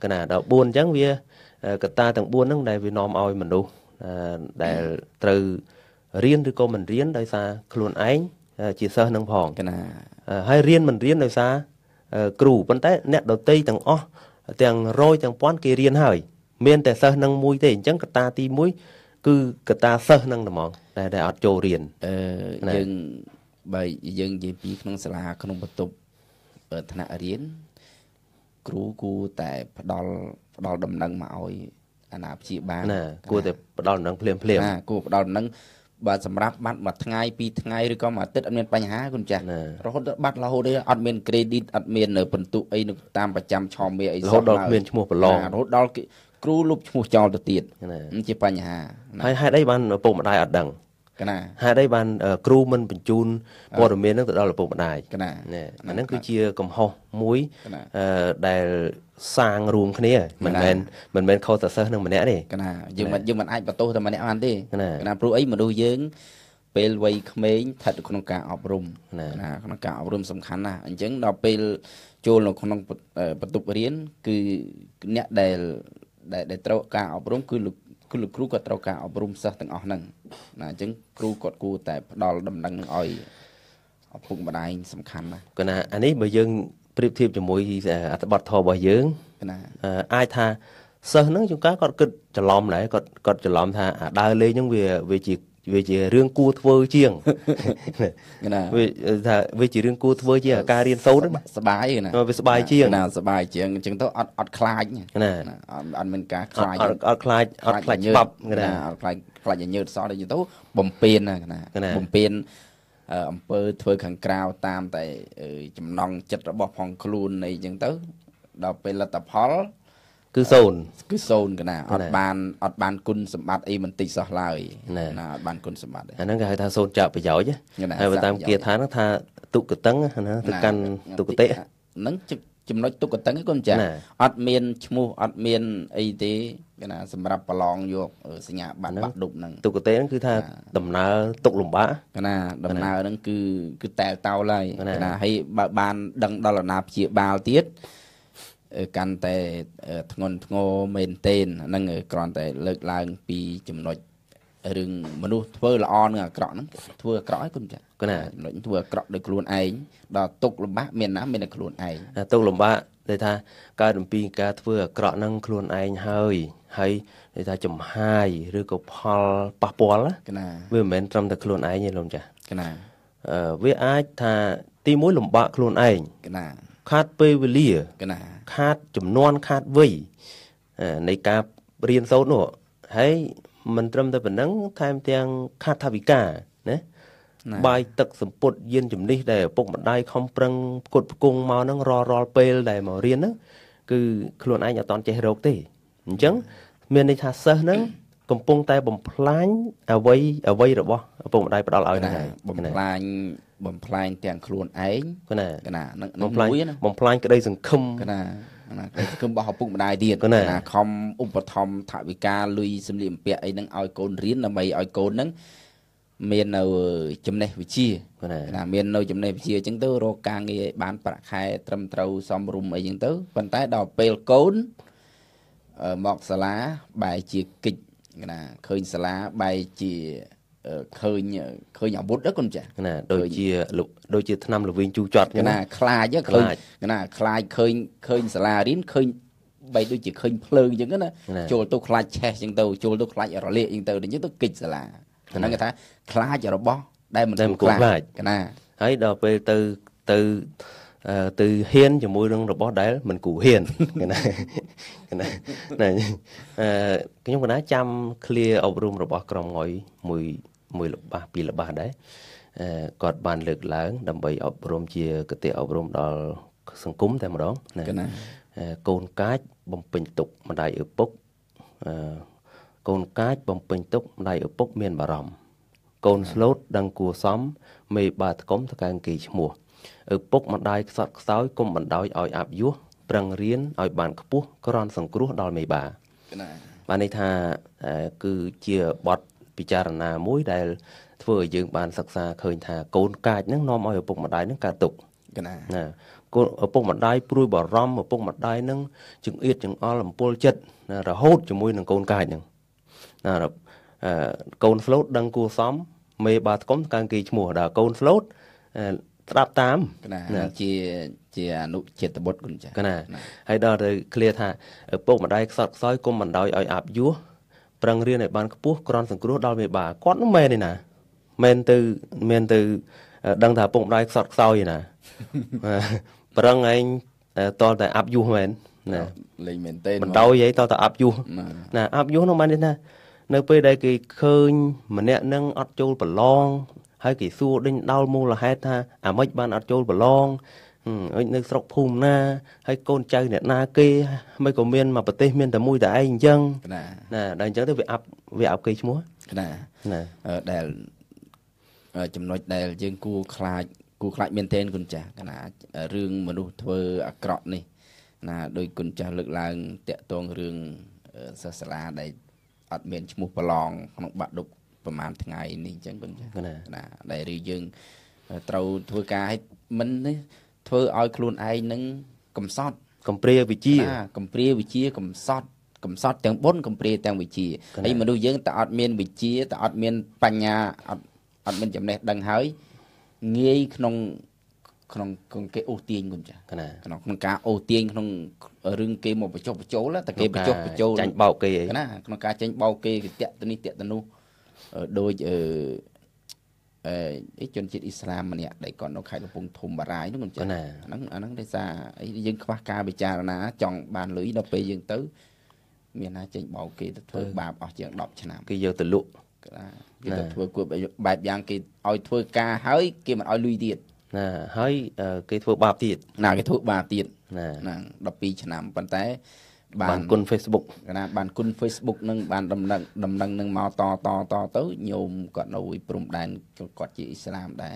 កណាដល់4អញ្ចឹងវាកតាទាំង4ហ្នឹងដែលវានាំឲ្យមនុស្សដែលត្រូវរៀនឬក៏មិនរៀនដោយសារខ្លួនឯងជាសិស្សនឹងផងណាហើយរៀនមិនរៀនដោយសារគ្រូប៉ុន្តែ អ្នកដតីទាំងអស់ទាំងរយទាំងពាន់គេរៀនហើយមានតែសិស្សនឹងមួយទេអញ្ចឹងកត្តាទី1គឺកត្តាសិស្សនឹងហ្មងតែដែលអត់ចូលរៀនអឺយើងបើយើងនិយាយពីក្នុងសាលាក្នុងបន្ទប់ថ្នាក់រៀនគ្រូគួរតែផ្ដល់ ផ្ដល់ដំណឹងមកឲ្យអាណាព្យាបាលណាគួរតែផ្ដល់ដំណឹងភ្លាមភ្លាមណាគួរផ្ដល់ដំណឹងបាទសម្រាប់បាត់មួយថ្ងៃពីរថ្ងៃឬក៏មួយអាទិត្យអត់មានបញ្ហាគុណចាស់រហូតដល់បាត់រហូតទេអត់មាន credit អត់មានពិន្ទុអីនៅតាមប្រចាំឆមាអីសោះរហូតដល់គ្មានឈ្មោះប្រឡងរហូតដល់គ្រូលុបឈ្មោះចោលទៅទៀតជាបញ្ហាហើយហេតុអីបានឪពុកម្ដាយអត់ដឹងកណាហេតុអីបានគ្រូមិនបញ្ជូនព័ត៌មាននឹងទៅដល់ឪពុកម្ដាយកណាអានឹងគឺជាកំហុសមួយដែលសាងរួមគ្នាមិនមែនមិនមែនខុសតែសិស្សនឹងម្នាក់ទេកណាយើងមិនយើងមិនអាចបន្ទោសតែម្នាក់បានទេកណាព្រោះអីមនុស្សយើង ពេលវ័យក្មេងស្ថិតក្នុងការអប់រំណាក្នុងការអប់រំសំខាន់ណាស់អញ្ចឹងដល់ពេលចូលនៅក្នុងបន្ទប់រៀនគឺអ្នកដែលដែលត្រូវការអប់រំគឺលោកគឺលោកគ្រូគាត់ត្រូវការអប់រំសិស្សទាំងអស់ហ្នឹងណាអញ្ចឹងគ្រូគាត់គួរតែផ្ដល់ដំណឹងនឹងឲ្យឪពុកម្ដាយសំខាន់ណាគាត់ណាអានេះបើយើងប្រៀបធៀបជាមួយអត្ថបទធម៌របស់យើងណាអាចថាសិស្សហ្នឹងជួនកាលគាត់គិតច្រឡំដែរគាត់គាត់ច្រឡំថាអាដើរលេងហ្នឹងវាវាជាវាជារឿងគួរធ្វើជាងណាវាថាវាជារឿងគួរធ្វើជាងការរៀនសូត្រសบายណាវាសบายជាងណាសบายជាងអញ្ចឹងទៅអត់អត់ខ្លាចណាអត់មានការខ្លាចអត់ខ្លាចអត់ខ្លាចច្បាប់ណាអត់ខ្លាចខ្លាចញើតសោះដូចទៅបំពេញណាបំពេញអំពើធ្វើ ខាងក្រៅតាមតែ ចំណងចិត្តរបស់ផងខ្លួនអីអញ្ចឹងទៅដល់ពេលលទ្ធផលគឺសូន្យគឺសូន្យកណាអត់បានអត់បានគុណសម្បត្តិអីមិនតិចសោះឡើយណាអត់បានគុណសម្បត្តិអាហ្នឹងគេហៅថាសូន្យចាក់ប្រយោជន៍ហើយបើតាមគាថាហ្នឹងថាទុគតឹងណាទៅកាន់ទុគតិហ្នឹងចំណុចទុគតឹងគាត់ចាអត់មានឈ្មោះអត់មានអីទេគេណា សម្រាប់ប្រឡងយកសញ្ញាបត្របាក់ឌុបហ្នឹងទុគតេហ្នឹងគឺថាដំណើរទុកលំបាកគេណាដំណើរហ្នឹងគឺគឺតែលតោលហើយគេណាហើយបើបានដឹងដល់អាណាព្យាបាលទៀតកាន់តែធ្ងន់ធ្ងរមែនទែនហ្នឹងគ្រាន់តែលើកឡើងពីចំណុចរឿងមនុស្សធ្វើល្អនឹងអាក្រក់ហ្នឹងធ្វើអាក្រក់ឲ្យគុំចាគណាចំណុចធ្វើអាក្រក់ដោយខ្លួនឯងដល់ទុកលំបាកមានណាមានតែខ្លួនឯងទុកលំបាកដែលថាកើតអំពី ការធ្វើអាក្រក់ហ្នឹងខ្លួនឯងហើយ ហើយដែលថាចំហាយឬក៏ផលប៉ះពាល់គណាវាមិនមែនត្រឹមតែខ្លួនឯងទេលោកចាគណាវាអាចថា ទីមួយលំបាកខ្លួនឯងគណាខាតពេលវេលាកណា ខាតចំនួនខាតវ័យនៃការរៀនសូត្រនោះហើយមិនត្រឹមតែប៉ុណ្ណឹងថែមទាំងខាតថវិកាណាបាយទឹកសម្ពុតយានជំនិះដែលឪពុកម្ដាយខំប្រឹងផ្គត់ផ្គង់មកហ្នឹងរាល់រាល់ពេលដែលមករៀនហ្នឹងគឺខ្លួនឯងអត់តន់ចេះរកទេ អញ្ចឹងមានន័យថាសិស្សហ្នឹងកំពុងតែបំផ្លាញអវ័យអវ័យរបស់ឪពុកម្ដាយផ្ដល់ឲ្យហ្នឹងបំផ្លាញបំផ្លាញទាំងខ្លួនឯងគណាគណានឹងបំផ្លាញបំផ្លាញក្តីសង្ឃឹមគណាណាក្តីសង្ឃឹមរបស់ឪពុកម្ដាយទៀតគណាខំឧបត្ថម្ភថវិកាលុយសម្លៀកបំពាក់អីហ្នឹងឲ្យកូនរៀនដើម្បីឲ្យកូនហ្នឹងមាននៅចំណេះវិជ្ជាណាមាននៅចំណេះវិជ្ជាអញ្ចឹងទៅរកការងារបានប្រាក់ខែ ត្រឹមត្រូវសមរម្យអីអញ្ចឹងទៅប៉ុន្តែដល់ពេលកូនមកសាលាបែរជាគិច្ចណាឃើញសាលាបែកជាឃើញឃើញអាវុធហ្នឹងគុណចាស់ណាដូចជាដូចជាឆ្នាំល្វីងជូចត់ណាខ្លាចឃើញណាខ្លាចឃើញឃើញសាលារៀនឃើញបីដូចជាឃើញភ្លើងអញ្ចឹងណាចូលទៅខ្លាចឆេះអញ្ចឹងទៅចូលទៅខ្លាចរលាកអញ្ចឹងទៅអញ្ចឹងទៅគេចសាលាហ្នឹងគេថាខ្លាចរបស់ ដែលមិនគួរខ្លាចណាហើយដល់ពេលទៅទៅទៅហ៊ានជាមួយនឹងរបស់ដែលមិនគួរហ៊ានណាណាណាអឺខ្ញុំកណ្ដាចាំ clear អប់រំរបស់ក្រុមងយមួយមួយល្បាសពីរល្បាសដែរអឺគាត់បាន លើកឡើង ដើម្បីអប់រំជាគតិអប់រំដល់សង្គមតែម្ដងណា កូនកាចបំពេញទុកម្ដាយឪពុកអឺកូនកាចបំពេញទុកម្ដាយឪពុក មាន បារម្ភកូនស្លូត ដឹង គួសមមេបាថ្កុំតកើងគេឈ្មោះឪពុកម្ដាយខ្សត់ខ្សោយ គុំបណ្ដោយឲ្យអាប់យុះប្រឹងរៀនឲ្យបានខ្ពស់ក្រនសង្គ្រោះដល់មេបាណាបានន័យថាគឺជាបទពិចារណា មួយដែល ធ្វើឲ្យយើងបានសិក្សាឃើញថាកូនកាចនឹងនាំឲ្យឪពុកម្ដាយនឹងកើតទុក្ខណាណាកូនឪពុកម្ដាយព្រួយបារម្ភឪពុកម្ដាយនឹងចង្អៀតចង្អល់អំពុលចិត្តរហូតជាមួយនឹងកូនកាចនឹងណាកូនស្លូតដឹងគួសមមេបាស្គមកាងគេឈ្មោះដល់កូនស្លូតស្ដាប់តាមណាជាជាអនុចិត្តបុត្រគុណចាណាហើយដល់ទៅឃ្លាថាឪពុកម្ដាយខ្សត់ខ្សោយគុំបណ្ដោយឲ្យអាប់យោះប្រឹងរៀនឲ្យបានខ្ពស់ក្រន់សង្គ្រោះដល់មេបាគាត់មិនមែនទេណាមែនទៅមែនទៅដឹងថាឪពុកម្ដាយខ្សត់ខ្សោយទេណា ប្រឹងឯងតលតែអាប់យោះមែនណាលេងមែនទេបណ្ដោយឯងតលតែអាប់យោះណាអាប់យោះនោះបានទេណានៅពេលដែលគេឃើញម្នាក់នឹងអត់ចូលប្រឡងហើយគេសួរដេញដោលមូលហេតុថាអាម៉េចបានអត់ចូលប្រឡងអឺនៅស្រុកភូមិណាហើយកូនចៅអ្នក ណាគេមិនក៏មានមកប្រទេសមានតែមួយ តែឯងអញ្ចឹងណាណាដល់អញ្ចឹងទៅវាអាប់វាអាប់គេឈ្មោះណាណាដែលចំណុចដែលយើងគួរខ្លាចគួរខ្លាចមែនទែនគុណចាស់ណារឿងមនុស្សធ្វើអាក្រក់នេះ ណាដោយគុណចាស់លើកឡើងតាក់ទងរឿងសាសនាដែលអត់មានឈ្មោះប្រឡងក្នុងបាក់ឌុបប្រហែលថ្ងៃនេះអញ្ចឹងបងចាណាដែលឬយើងត្រូវធ្វើការឲ្យមិនធ្វើឲ្យខ្លួនឯងនឹងកំសត់កំព្រាវិជាកំព្រាវិជា កំសត់កំសត់ទាំងបុណ្យកំព្រាទាំងវិជាហើយមនុស្សយើងតែអត់មានវិជាតែអត់មានបញ្ញាអត់អត់មានចំណេះដឹងហើយងាយក្នុងក្នុងក្នុងគេអូសទាញគុំចាក្នុងក្នុងការអូសទាញក្នុងរឿងគេមកបញ្ចុះបញ្ចូលតែគេបញ្ចុះបញ្ចូលចាញ់បោកគេណាក្នុងការចាញ់បោកគេគេតាក់ទៅនេះតាក់ទៅនោះដោយអឺជនជាតិអ៊ីស្លាមម្នាក់ដែលគាត់នៅខេត្តកំពង់ធំបារាយនោះខ្ញុំចាហ្នឹងអាហ្នឹងដោយសារយើងខ្វះការពិចារណា ចង់បានលុយដល់ពេលយើងទៅ មានណាចេញបោកគេទៅធ្វើបាបអស់ជាង10ឆ្នាំគេយកទៅលក់គេទៅធ្វើគួបបែបយ៉ាងគេឲ្យធ្វើការហើយគេមិនឲ្យលុយទៀតណាហើយគេ ធ្វើបាបទៀតណាគេធ្វើបាបទៀតណា12ឆ្នាំប៉ុន្តែបានគុណ Facebook កណាបានគុណ Facebook នឹងបានដំណឹងដំណឹងនឹងមកតត ត ទៅញោមគាត់នៅព្រំដែនគាត់ជាអ៊ីស្លាមដែរ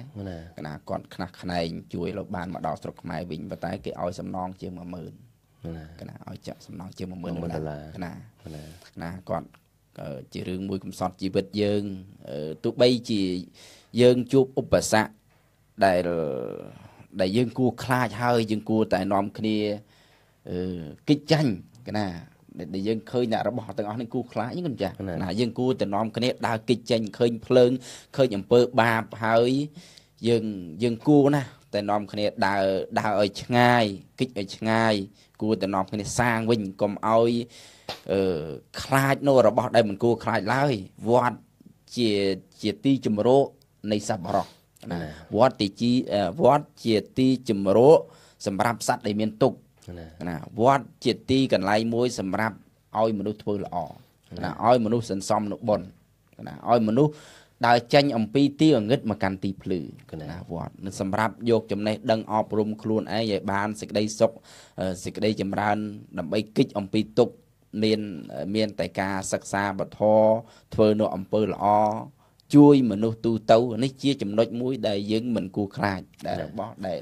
កណាគាត់ខ្នះខ្នែងជួយលោកបានមកដល់ស្រុកខ្មែរវិញប៉ុន្តែគេឲ្យសំណងជាង10000កណាឲ្យចាក់សំណងជាង10000ដុល្លារកណាកណាគាត់ជារឿងមួយកំសត់ជីវិតយើងទោះបីជាយើងជួបឧបសគ្គដែលដែលយើងគួរខ្លាចហើយ យើងគួរតែនាំគ្នាគិតចាញ់កណាដែលយើងឃើញអ្នករបស់ទាំងអស់នេះគូខ្លាចហ្នឹងចាណាយើងគួរតែនាំគ្នាដើរគេចចេញឃើញភ្លើងឃើញអំពើបាបហើយ យើងយើងគួរណាតែនាំគ្នាដើរដើរឲ្យឆ្ងាយគិចឲ្យឆ្ងាយ គួរតែនាំគ្នាសាងវិញកុំឲ្យអឺខ្លាចនោះរបស់ ដែលមិនគួរខ្លាចឡើយវត្តជាជាទីជំរកនៃសប្បុរសវត្តទីវត្តជាទីជំរកសម្រាប់សត្វដែលមានទុក្ខណាវត្តជាទីកន្លែងមួយសម្រាប់ឲ្យមនុស្សធ្វើល្អណាឲ្យមនុស្សសន្សំនៅបុណ្យណាឲ្យមនុស្សដើរចេញអំពីទីអងឹតមកកាន់ទីភ្លឺណាវត្តសម្រាប់យកចំណេះដឹងអប់រំខ្លួនឯងឲ្យបានសេចក្តីសុខសេចក្តីចម្រើន ដើម្បីគិតអំពីទុកមានមានតែការសិក្សាបធរធ្វើនៅអំពើល្អជួយ មនុស្សទូទៅនេះជាចំណុចមួយដែលយើងមិនគួរខ្លាចដែលរបស់ដែល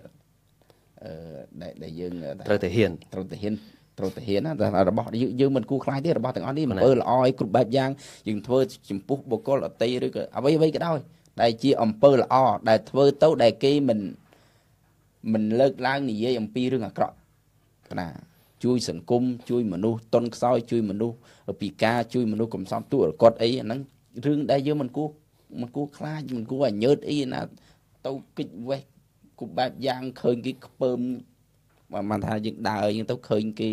ដែលយើងត្រូវតែហ៊ានត្រូវតែហ៊ានត្រូវតែហ៊ានណារបស់យើងមិនគូខ្លាចទេរបស់ទាំងអស់នេះមើលល្អឲ្យគ្រប់បែបយ៉ាងយើងធ្វើចំពោះបុគ្គលអតីឬក៏អ្វីអ្វីក៏ដោយ ដែលជាអំពើល្អដែលធ្វើទៅដែលគេមិនមិនលើកឡើងនិយាយអំពីរឿងអាក្រក់ណា ជួយសង្គមជួយមនុស្សតុនខ្សោយ ជួយមនុស្សពិការជួយមនុស្សកំសត់ទូរកត់អីអាហ្នឹងរឿងដែលយើងមិនគូមិនគូខ្លាចមិនគូឲ្យញើតអីណាទៅគិចវេះគប់បែបយ៉ាងឃើញគេខ្ពើមបើមិនថាយើងដើរយើងទៅឃើញគេ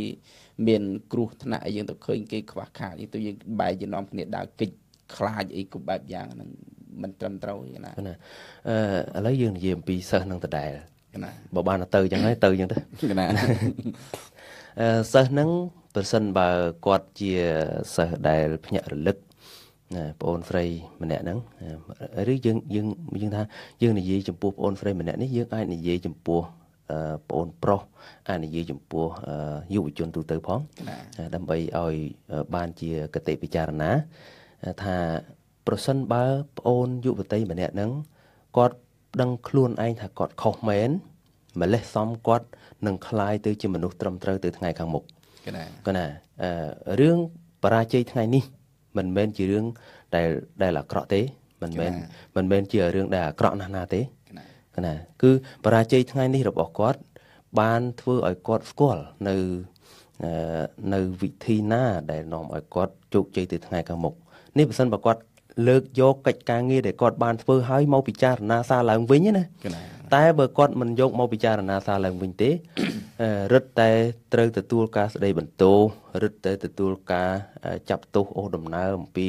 មានគ្រោះថ្នាក់អីយើងទៅឃើញគេខ្វះខាតអីទៅយើងបែកជានាំគ្នាដើរគិចខ្លាចអីគប់បែបយ៉ាងហ្នឹងមិនត្រឹមត្រូវទេណាណាអឺឥឡូវយើងនិយាយអំពីសិស្សនឹងដដែលណាបើបានទៅចឹងហើយទៅចឹងទៅណាអឺសិស្សនឹងប្រសិនបើគាត់ជាសិស្សដែល ភ្ញាក់រលឹកណាបងអូនស្រីម្នាក់ហ្នឹងឬយើងយើងយើងថាយើងនិយាយចំពោះបងអូនស្រីម្នាក់នេះយើងអាចនិយាយចំពោះបងអូនប្រុសអាចនិយាយចំពោះយុវជនទូទៅផងដើម្បីឲ្យបានជាគតិពិចារណាថាប្រសិនបើបងអូនយុវតីម្នាក់ហ្នឹងគាត់ដឹងខ្លួនឯងថាគាត់ខុសមែនម្លេះសំគាត់នឹងคลายទៅជាមនុស្សត្រឹមត្រូវទៅថ្ងៃខាងមុខកណាកណារឿងបរាជ័យថ្ងៃនេះមិនមែនជារឿងដែលដែលអាក្រក់ទេមិនមែនមិនមែនជារឿងដែលអាក្រក់ណាស់ណាទេណា គឺបរាជ័យថ្ងៃនេះរបស់គាត់បានធ្វើឲ្យគាត់ស្គាល់នៅនៅវិធីណាដែលនាំឲ្យគាត់ជោគជ័យទៅថ្ងៃខាងមុខនេះបើសិនបើគាត់លើកយកកិច្ចការងារដែលគាត់បានធ្វើហើយមកពិចារណាសារឡើងវិញណាតែបើគាត់មិនយកមកពិចារណាសារឡើងវិញទេរឹតតែត្រូវទទួលការស្ដីបន្ទោសរឹតតែទទួលការចាប់ទោសអូសដំណើរអំពី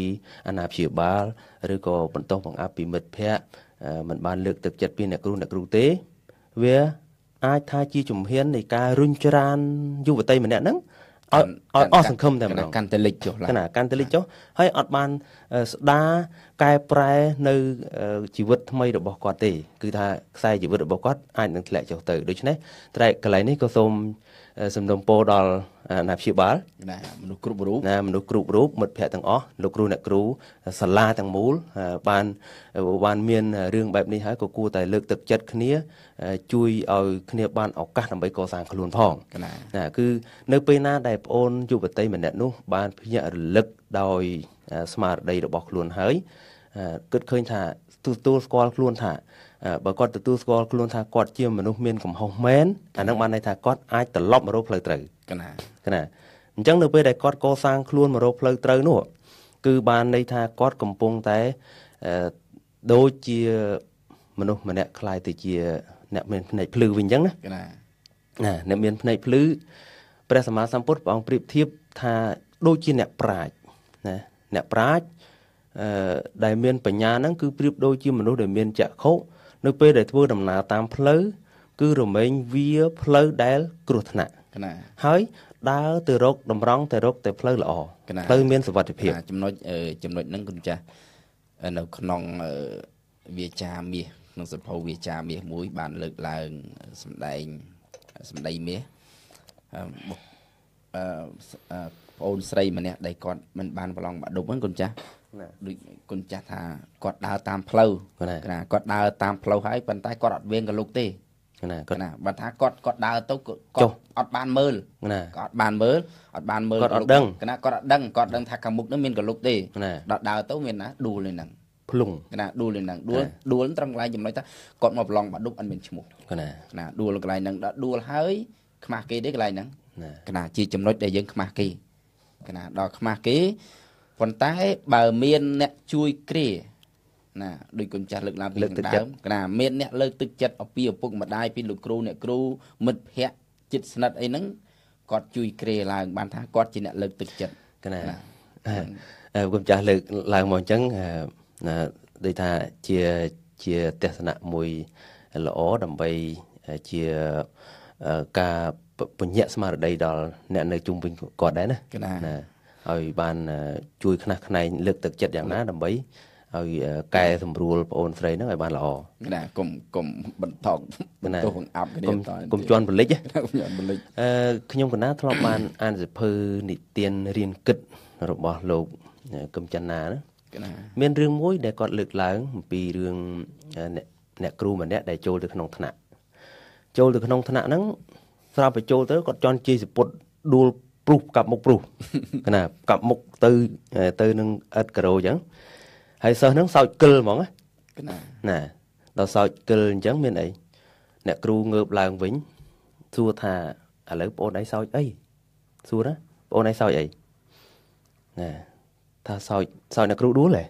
អាណាព្យាបាលឬក៏បន្តបង្អាប់ពីមិត្តភ័ក្តិមិនបានលើកទឹកចិត្តពីអ្នកគ្រូអ្នកគ្រូទេ វាអាចថាជាជំហាននៃការរុញច្រានយុវតីម្នាក់ហ្នឹងអត់អស់សង្ឃឹមតែម្ដងកាន់តែលិចចុះឡើងគណៈកាន់តែលិចចុះហើយអត់បានស្ដារកែប្រែនៅជីវិតថ្មីរបស់គាត់ទេគឺ ថាខ្សែជីវិតរបស់គាត់ អាចនឹងធ្លាក់ចុះទៅដូច្នេះត្រែកកន្លែងនេះក៏សូមសំណូមពរដល់ណាព្យាបាលណាមនុស្សគ្រប់រូបណាមនុស្សគ្រប់រូបមិត្តភ័ក្តិទាំងអស់លោកគ្រូអ្នកគ្រូសាលាទាំងមូល បានបានមានរឿងបែបនេះហើយក៏គួរតែលើកទឹកចិត្តគ្នាជួយឲ្យគ្នាបានឱកាសដើម្បីកសាងខ្លួនផងណាគឺនៅពេលណាដែលប្អូនយុវតីម្នាក់នោះបានភ្ញាក់រលឹកដោយស្មារតីរបស់ខ្លួនហើយគិតឃើញថាទទួលស្គាល់ខ្លួនថាបើគាត់ទទួលស្គាល់ខ្លួនថាគាត់ជាមនុស្សមានកំហុសមែនអានឹងបានន័យថាគាត់អាចត្រឡប់មករកផ្លូវត្រូវកណាកណាអញ្ចឹងនៅពេលដែលគាត់កសាងខ្លួនមករកផ្លូវត្រូវនោះ គឺបានន័យថាគាត់កំពុងតែដូចជាមនុស្សម្នាក់คล้ายទៅជា អ្នកមានភ្នែកភ្លឺវិញអញ្ចឹងណាណាអ្នកមានភ្នែកភ្លឺព្រះសម្មាសម្ពុទ្ធព្រះអង្គប្រៀបធៀបថាដូចជាអ្នកប្រាជ្ញណាអ្នកប្រាជ្ញអឺដែលមានបញ្ញាហ្នឹងគឺប្រៀបដូចជាមនុស្សដែលមានចក្ខុនៅពេលដែលធ្វើដំណើរតាមផ្លូវគឺរមែងវាផ្លូវដែល គ្រោះថ្នាក់ណា ហើយដើរទៅរកតម្រង់ទៅរកតែផ្លូវល្អផ្លូវមានសុវត្ថិភាពចំណុចចំណុចហ្នឹងគុណចាស់នៅ ក្នុងវាចាមាសក្នុងសភៅវាចាមាសមួយបាន លើកឡើងសម្ដែងសម្ដីមាសបងអូនស្រីម្នាក់ដែលគាត់មិនបានប្រឡងបាក់ឌុបហ្នឹងគុណចាស់ដូចគុណចាស់ថាគាត់ដើរតាម ផ្លូវណាគាត់ដើរតាមផ្លូវហើយប៉ុន្តែគាត់អត់វៀងកលុកទេណាគាត់ណាបើថាគាត់គាត់ដើរទៅគាត់អត់បានមើលណាគាត់អត់បានមើលអត់បានមើលគាត់អត់ដឹងណាគាត់អត់ដឹងគាត់ដឹងថាខាងមុខនឹងមានកលុកទេដល់ដើរទៅមានណាដួលនឹងហ្នឹងភ្លុងណាដួលនឹងហ្នឹងដួលដួលត្រង់កន្លែងចំណុចថាគាត់មកប្រឡងបាឌុបអត់មានឈ្មោះណាណាដួលកន្លែងហ្នឹងដល់ដួលហើយខ្មាស់គេទេកន្លែងហ្នឹងណាជាចំណុចដែលយើងខ្មាស់គេណាដល់ខ្មាស់គេប៉ុន្តែបើមាន អ្នកជួយគ្រាណាដូចគុំចាស់លើកឡើងពីខាងដើមណាមានអ្នកលើកទឹកចិត្តអពីឪពុកម្ដាយពីលោកគ្រូអ្នកគ្រូមិត្តភ័ក្តិចិត្តស្និទ្ធអីហ្នឹងគាត់ជួយគ្រាឡើងបាន ថាគាត់ជាអ្នក លើកទឹកចិត្តណាគុំចាស់លើកឡើងមកអញ្ចឹងណាដូចថាជាជាទស្សនៈមួយល្អដើម្បីជាការពញ្ញាក់ស្មារតីដល់អ្នកនៅជុំវិញគាត់ដែរណាណាឲ្យបានជួយខ្នះខ្នែងលើកទឹកចិត្តយ៉ាងណា ដើម្បីឲ្យកែសម្រួលបងអូនស្រីហ្នឹងឲ្យបានល្អណាកុំកុំបន្តបន្តបង្អាប់គ្នាតកុំជន់បលិចកុំជន់បលិចអឺខ្ញុំកណាធ្លាប់បាន អានសិភើនិទានរៀនគិតរបស់លោកកឹមចន្ទណាណាមានរឿងមួយ ដែលគាត់លើកឡើងអំពីរឿងអ្នកគ្រូម្នាក់ដែលចូលទៅក្នុងថ្នាក់ចូលទៅក្នុងថ្នាក់ហ្នឹងស្រាប់តែចូលទៅគាត់ចន់ជាសពុតដួលព្រុសកាប់មុខព្រុសណាកាប់មុខទៅទៅនឹងអិតការ៉ូអញ្ចឹងហើយសិស្សហ្នឹងសោចគិលហ្មងណាណាដល់សោចគិលអញ្ចឹងមានអីអ្នកគ្រូងើបឡើងវិញសួរថាឥឡូវបងអូនឯងសោចអីសួរណាបងអូនឯងសោចអីណាថាសោចសោចអ្នកគ្រូដួលហ៎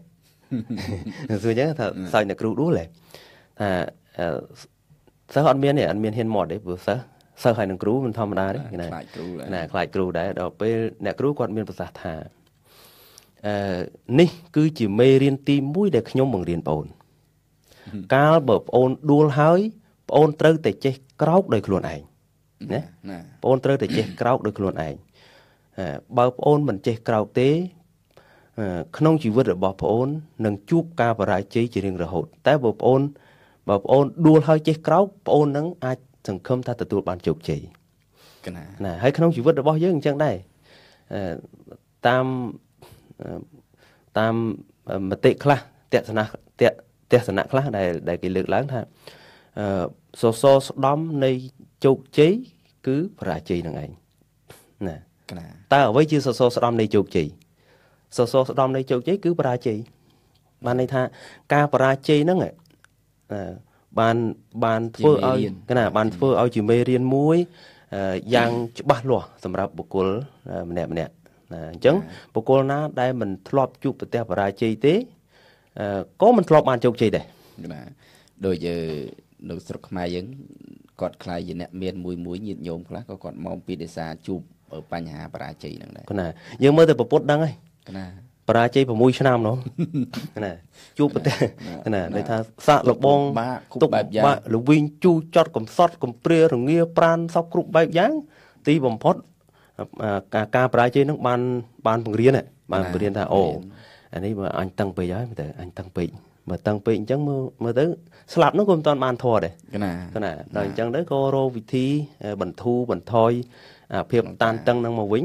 សួរអញ្ចឹងថាសោចអ្នកគ្រូដួលហ៎ថាសិស្សអត់មានទេអត់មានហ៊ានមកទេព្រោះសិស្សសិស្សហើយនឹងគ្រូមិនធម្មតាទេណាខ្លាចគ្រូណាខ្លាចគ្រូដែរដល់ពេលអ្នកគ្រូគាត់មានប្រសាសន៍ថាអឺនេះគឺជាមេរៀនទី1ដែលខ្ញុំបង្រៀនបងអូន កាលបើបងអូនដួលហើយបងអូនត្រូវតែចេះក្រោកដោយ ខ្លួនឯងណាបងអូនត្រូវតែចេះក្រោកដោយខ្លួនឯងបើបងអូនមិនចេះក្រោកទេក្នុងជីវិតរបស់បងអូននឹងជួបការបរាជ័យជារៀងរហូត តែបើបងអូនបើបងអូនដួលហើយចេះក្រោកបងអូននឹងអាចសង្ឃឹមថាទទួលបានជោគជ័យកណាណាហើយក្នុងជីវិតរបស់យើងអញ្ចឹងដែរតាមតាមមតិខ្លះទស្សនៈទស្សនៈខ្លះដែលដែលគេលើកឡើងថាសសរស្ដំនៃជោគជ័យគឺបរាជ័យនឹងឯងណាតើអ្វីជាសសរស្ដំនៃជោគជ័យសសរស្ដំនៃជោគជ័យគឺបរាជ័យបានន័យថាការបរាជ័យហ្នឹងបានបានធ្វើឲ្យគណៈបានធ្វើឲ្យជាមេរៀនមួយយ៉ាងច្បាស់លាស់សម្រាប់បុគ្គលម្នាក់ម្នាក់ណាអញ្ចឹងបុគ្គលណា ដែលមិនធ្លាប់ជួបប្រទះបរាជ័យទេក៏មិនធ្លាប់បានជោគជ័យដែរណាដូចនៅស្រុកខ្មែរយើងគាត់ខ្លាយជាអ្នកមានមួយមួយញាតញោមខ្លះក៏គាត់មកពីដេសាជួបបញ្ហាបរាជ័យហ្នឹងដែរណាយើងមើលទៅប្រពុតដឹងហើយណាបរាជ័យ6ឆ្នាំនោះណាជួបប្រទេសណាន័យថាសាក់លបងទុកបែបយ៉ាងលវិញជូចត់កំសត់កំព្រា រងាប្រានសពគ្រប់បែបយ៉ាង ទីបំផុតការការបរាជ័យនឹងបានបានបង្រៀនបានបង្រៀនថាអូអានេះបើអញតឹងពេកហើយមើលទៅអញតឹងពេកបើតឹងពេកអញ្ចឹងមើលមើលទៅ ស្លាប់នោះក៏មិនទាន់បានធាត់ដែរណាណាដល់អញ្ចឹងទៅក៏រកវិធីបន្ធូរបន្ថយភាពតានតឹងនឹងមកវិញ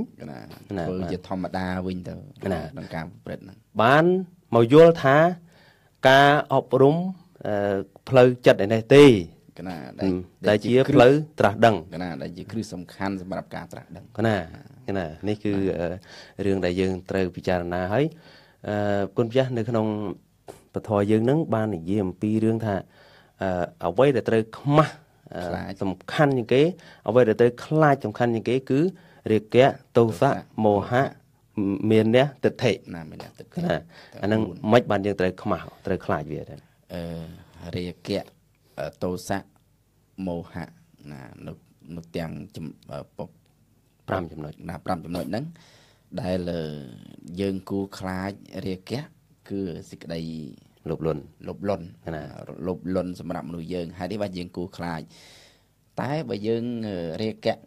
ណាធ្វើជាធម្មតាវិញទៅណាក្នុងការប្រព្រឹត្តហ្នឹងបានមកយល់ថាការអប់រំផ្លូវចិត្តឯនេះទេកណាដែលជាផ្លូវត្រាស់ដឹងកណាដែលជាគ្រឹះសំខាន់សម្រាប់ការត្រាស់ដឹងកណាកណានេះគឺរឿងដែលយើងត្រូវពិចារណាហើយគុណព្រះនៅ ក្នុងពធយើងនឹង បាននិយាយអំពីរឿងថាអ្វីដែលត្រូវខ្មាស់សំខាន់ជាងគេ អ្វីដែលត្រូវខ្លាចសំខាន់ជាងគេ គឺ រាគៈទោសៈមោហៈមានអ្នកទិដ្ឋិណាមានអ្នកទិដ្ឋិណាអានឹងមិនបានយើងត្រូវខ្មាស់ត្រូវខ្លាចវាដែរអឺរាគៈទោសៈមោហៈណានៅនៅទាំង5ចំណុចណា5ចំណុចហ្នឹងដែលយើងគូខ្លាចរាគៈគឺសេចក្តីលប់លន់លប់លន់ណាលប់លន់សម្រាប់មនុស្សយើងហេតុនេះបាទយើងគួរខ្លាចតែបើយើងរាគៈ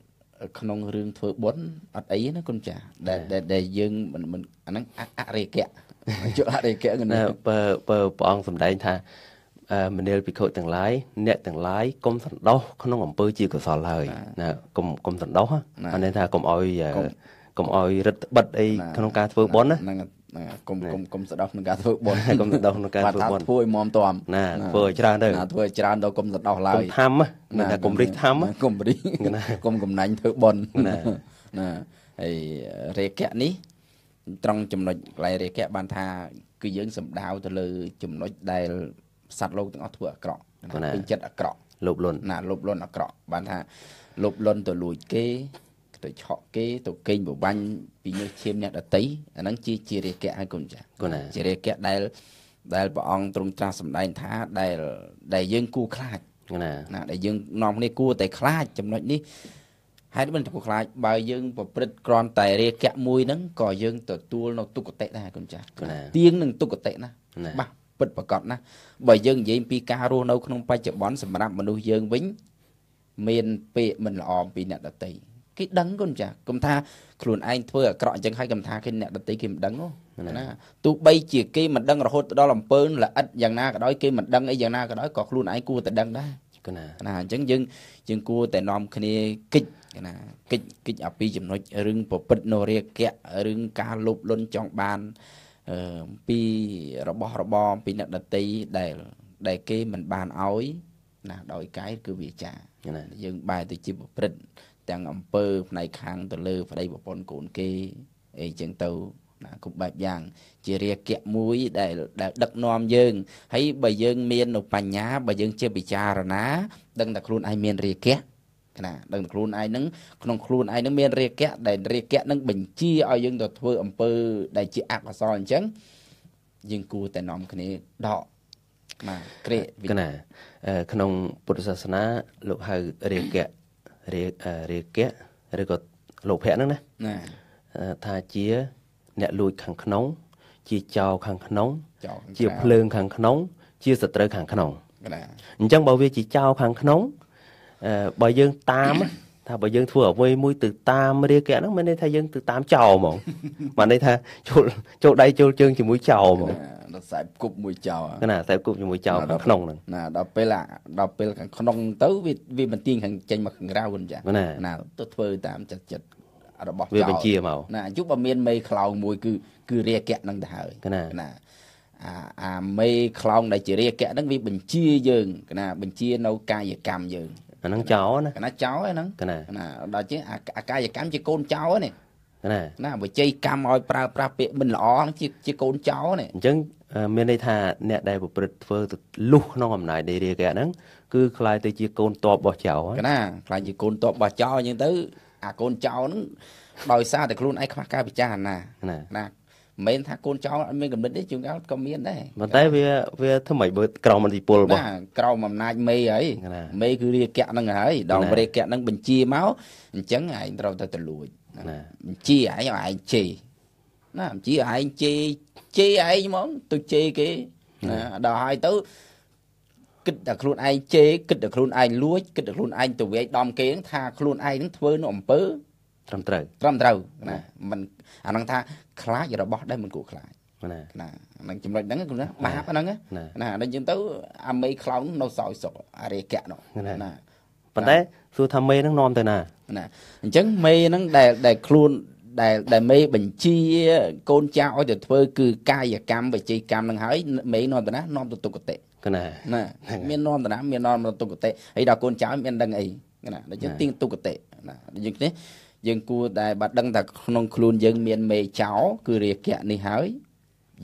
ក្នុងរឿងធ្វើបុណ្យអត់អីណាគុណចាដែលដែលយើងមិនមិនអាហ្នឹងអរិគៈយកអរិគៈណាបើបើព្រះអង្គសម្ដែងថា មនាលភិក្ខុទាំងឡាយអ្នកទាំងឡាយកុំសន្តោសក្នុងអំពើជាកុសលហើយណាកុំកុំសន្តោសអានេះថាកុំឲ្យកុំឲ្យរឹតបិទអីក្នុងការធ្វើបុណ្យណាកុំកុំកុំស្ដោះក្នុងការធ្វើបុណ្យកុំស្ដោះក្នុងការធ្វើបុណ្យធ្វើឲ្យមមតមណាធ្វើឲ្យច្រើនទៅណាធ្វើឲ្យច្រើនដល់កុំស្ដោះឡើយធម្មណាកុំរិះធម្មកុំរិះណាកុំកំណាញ់ធ្វើបុណ្យណាណាហើយរេកៈនេះ ត្រង់ចំណុចកន្លែងរេកៈបានថា គឺយើងសំដៅទៅលើ ចំណុចដែលសត្វលោកទាំងអស់ធ្វើអាក្រក់ពេញចិត្តអាក្រក់លោភលន់ណាលោភលន់អាក្រក់បានថាលោភលន់ទៅលួចគេទៅឆក់គេទៅកេងប្រវាញ់ពីញើសឈាមអ្នកដតីអាហ្នឹងជាជារាគៈហើយកូនចាកូនណាជារាគៈដែល ដែលព្រះអង្គទ្រង់ត្រាស់សម្ដែងថាដែលដែលយើងគួរខ្លាចណាណា ដែលយើងនាំគ្នាគួរតែខ្លាច ចំណុចនេះហេតុមិនគួរខ្លាចបើយើង ប្រព្រឹត្តក្រាន់តែរាគៈមួយហ្នឹងក៏យើងទទួលនៅទុគតិដែរកូនចាទៀងនឹងទុគតិណាបាទពិតប្រកបណាបើយើងនិយាយពីការរស់នៅ ក្នុង បច្ចុប្បន្នសម្រាប់មនុស្សយើងវិញមានពេកមិនល្អពីអ្នកដតីគេដឹងគុណចាស់គុំថាខ្លួនឯងធ្វើអាក្រក់អញ្ចឹងហើយគុំថាគេអ្នកដតីគេមិនដឹងណាទោះបីជាគេមិនដឹងរហូតដល់អំពើល្អិតយ៉ាងណាក៏ដោយគេមិនដឹងអីយ៉ាងណាក៏ដោយក៏ខ្លួនឯងគួរតែដឹងដែរគណាណាអញ្ចឹងយើងយើងគួរតែនាំគ្នាគិតគណា គិតគិតអាពីចំណុចរឿងប្រព្រឹត្តនរាគៈរឿងការលោភលន់ចង់បានអឺពីរបស់របរពីអ្នកដតីដែលដែលគេមិនបានឲ្យណាដោយកាយគឺវាចាណាយើងបែរទៅជាប្រព្រឹត្តទាំងអំពើ ផ្នែកខាងទៅលើប្តីប្រពន្ធកូនគេអីចឹងទៅណាគុំបែបយ៉ាង ជារាគៈមួយដែលដែលដឹកនាំយើងហើយបើយើង មាននៅបញ្ញាបើយើងចេះពិចារណាដឹងតែខ្លួនឯងមានរាគៈណាដឹងតែខ្លួនឯងនឹងក្នុងខ្លួនឯងនឹងមានរាគៈដែលរាគៈនឹងបញ្ជាឲ្យយើងទៅធ្វើ អំពើដែលជាអកុសលអញ្ចឹងយើងគួរតែនាំគ្នាដកបាទក្រេកណាក្នុងពុទ្ធសាសនា លោកហៅរាគៈរារាគៈឬក៏លោភៈហ្នឹងណាណាថាជាអ្នកលួចខាងក្នុង ជាចោរខាងក្នុងជាភ្លើងខាងក្នុង ជាសត្រូវខាងក្នុងអញ្ចឹងបើវាជាចោរខាងក្នុងបើយើង តាម ថាបើយើងធ្វើអ្វីមួយទៅតាមរាគៈហ្នឹងមានន័យថាយើងទៅតាមចោរហ្មងបានន័យថាចូលចូលដៃចូលជើងជាមួយចោរហ្មងដល់ខ្សែគប់មួយចោលណាខ្សែគប់ជាមួយចោលខាងក្នុងហ្នឹងណាដល់ពេលដល់ពេលខាងក្នុងទៅវាវាមិនទាញខាងចេញមកខាងក្រៅហ្នឹងចាណាទៅធ្វើតាមចិត្តចិត្តរបស់ចោលវាបញ្ជាមកណាយុបមានមេខ្លោងមួយគឺគឺរាគៈហ្នឹងទៅហើយណាអាអាមេខ្លោងដែលជារាគៈហ្នឹងវាបញ្ជាយើងណាបញ្ជានៅកាយកម្មយើងអាហ្នឹងចោលណាអាហ្នឹងចោលហ្នឹងណាដល់ជាអាកាយកម្មជាកូនចោលហ្នឹងណាណាបើជ័យកម្មឲ្យប្រើប្រាស់ពាក្យមិនល្អជាជាកូនចោរនេះអញ្ចឹងមានន័យថា អ្នកដែលប្រព្រឹត្តធ្វើទៅលុះក្នុងអំណាចនៃរាជកៈហ្នឹងគឺខ្លាយទៅជាកូនតបរបស់ចៅណាខ្លាយជាកូនតបរបស់ចៅអញ្ចឹងទៅអាកូនចៅហ្នឹងដោយសារតែខ្លួនឯងខ្វះការពិចារណាណាមិនមែនថាកូនចៅអត់មានកំណត់ទេជួនកាលក៏មានដែរប៉ុន្តែវាវាធ្វើម៉េចបើក្រមអធិពលរបស់ណាក្រមអំណាចមេហើយមេគឺរាជកៈហ្នឹងហើយដល់រាជកៈហ្នឹងបញ្ជាមកអញ្ចឹងឯងត្រូវតែទលួចណាជីឯងឲ្យឯងជេរណាជីឯងជេរជេរឯងហ្មងទៅជេរគេណាដល់ហើយទៅគិតតែខ្លួនឯងជេរគិតតែខ្លួនឯងលួចគិតតែខ្លួនឯងទៅវាយដំគេថាខ្លួនឯងនឹងធ្វើនៅអំពើត្រឹមត្រូវត្រឹមត្រូវ ណាមិនអានឹងថា ខ្លាចរបស់ដែលមិនគួរខ្លាចណាណាហ្នឹងចំណុចហ្នឹងគឺណាបាបហ្នឹងណាណាដល់យើងទៅ អាមេខ្លោងនៅសោយសុកអារេកៈនោះណាប៉ុន្តែសួរថាមេនឹងនាំទៅណាណាអញ្ចឹងមេនឹងដែលដែលខ្លួនដែលដែលមេបញ្ជាកូនចៅឲ្យទៅធ្វើ គឺកាយកម្មវិជ័យកម្មនឹងហើយ មេនាំទៅណានាំទៅទុគតិកណាណាមាននាំទៅណាមាននាំទៅទុគតិហើយដល់កូនចៅមានដឹងអីណាដូចជាទៀងទុគតិណាដូចយើងនេះយើងគួរតែបើដឹងថាក្នុងខ្លួនយើងមានមេចោគឺរាគៈនេះហើយ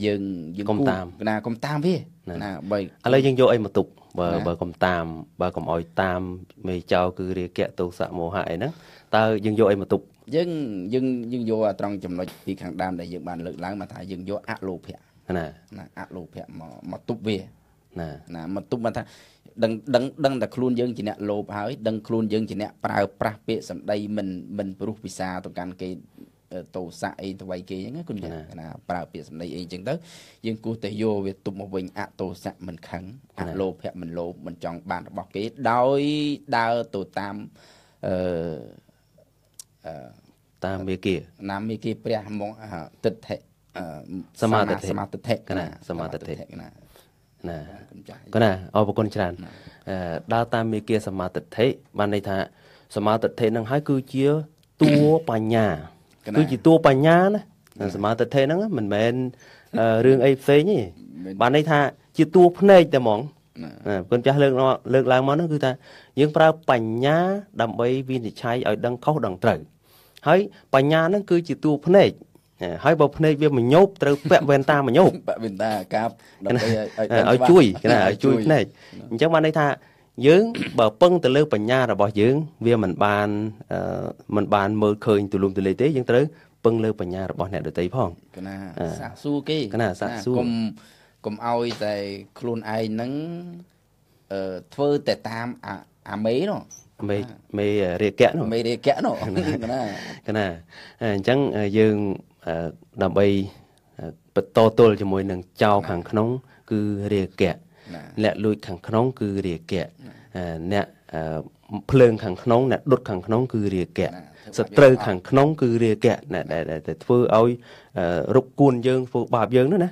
យើងយើងកុំតាមណាកុំតាមវាណាបីឥឡូវយើងយកអីមកទុកបើបើកុំតាមបើកុំអោយតាមមេចោគឺរាគៈទោសៈមោហៈអីហ្នឹងតើយើងយកអីមកទុកយើងយើងយើងយកត្រង់ចំណុចពីខាងដើមដែលយើងបានលើកឡើងមកថាយើងយកអលោភៈណាណាអលោភៈមកមកទុបវាណាណាមកទុបមកថាដឹងដឹងដឹងតែខ្លួនយើងជាអ្នកលោភហើយដឹងខ្លួនយើងជាអ្នកប្រើប្រាស់ពាក្យសម្ដីមិនមិនព្រោះពិសាទៅកាន់គេទោសៈអីទៅវៃគេអញ្ចឹងគុណចាណាប្រើពាក្យសម្ដីអីអញ្ចឹងទៅយើងគួរតែយកវាទុកមកវិញអទោសៈមិនខឹងអលោភៈមិនលោភមិនចង់បានរបស់គេដោយដើរទៅតាមអឺអឺតាមមេគាណាមេគាព្រះមកតិដ្ឋិសមាតិដ្ឋិសមាតិដ្ឋិណាសមាតិដ្ឋិណាណាកណាអរគុណច្រើនដើរតាមមេគាសមាតិដ្ឋិបានន័យថា សមាតិដ្ឋិនឹងហើយគឺជាតួបញ្ញាគឺជាតួបញ្ញាណាសមាធិហ្នឹងមិនមែនរឿងអីផ្សេងទេបានន័យថាជាតួភ្នែកតែហ្មងណាគុណចាស់លើកលើកឡើងមកនោះគឺថា យើងប្រើ បញ្ញាដើម្បីវិនិច្ឆ័យឲ្យដឹងខុសដឹងត្រូវហើយបញ្ញាហ្នឹងគឺជាតួភ្នែកហើយបើភ្នែកវាមញោបត្រូវពាក់វ៉ែនតាមញោបពាក់វ៉ែនតាកាបដើម្បីឲ្យឲ្យជួយគេណាឲ្យជួយភ្នែកអញ្ចឹងបានន័យថាយើងបើពឹង ទៅលើបញ្ញារបស់យើង វាមិនបានមិនបានមើលឃើញទូលំទូលាយទេយើងត្រូវពឹងលើបញ្ញារបស់អ្នកដទៃផងកណាសាក់សួរគេកណាសាក់សួរកុំកុំឲ្យតែខ្លួនឯងហ្នឹងអឺធ្វើតែតាមអាមេនោះមេមេរាគៈនោះមេរាគៈនោះកណាកណាអញ្ចឹងយើងដើម្បីបន្តទល់ជាមួយនឹងចៅខាងក្នុង គឺរាគៈអ្នកលួចខាងក្នុង គឺរាគៈអ្នកភ្លើងខាងក្នុងអ្នកដុតខាងក្នុងគឺរាគៈសត្រូវខាងក្នុងគឺរាគៈណាដែលតែធ្វើឲ្យរុកគួនយើងធ្វើបាបយើងនោះណា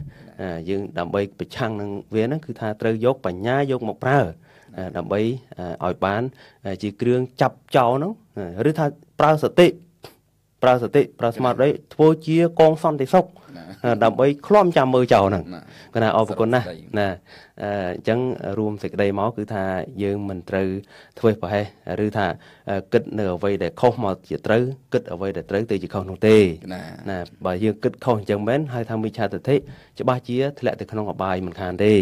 យើង ដើម្បីប្រឆាំងនឹងវាហ្នឹងគឺថាត្រូវយក បញ្ញាយកមកប្រើ ដើម្បីឲ្យបាន ជាគ្រឿងចាប់ចោលហ្នឹងឬថាប្រើសតិប្រើសតិប្រើស្មារតីធ្វើជាកងសន្តិសុខដើម្បីឃ្លាំចាំមើលចោលហ្នឹងគណៈអរគុណណាស់ណាអញ្ចឹងរួមសេចក្តីមកគឺថា យើងមិនត្រូវធ្វេសប្រហែសឬថាគិតនៅអ្វីដែលខុសមកជាត្រូវគិត អ្វីដែលត្រូវទៅជាខុសនោះទេណាបើយើងគិតខុសអញ្ចឹងមែនហើយថាមិឆាទិដ្ឋិច្បាស់ជាធ្លាក់ទៅក្នុងអបាយមិនខានទេ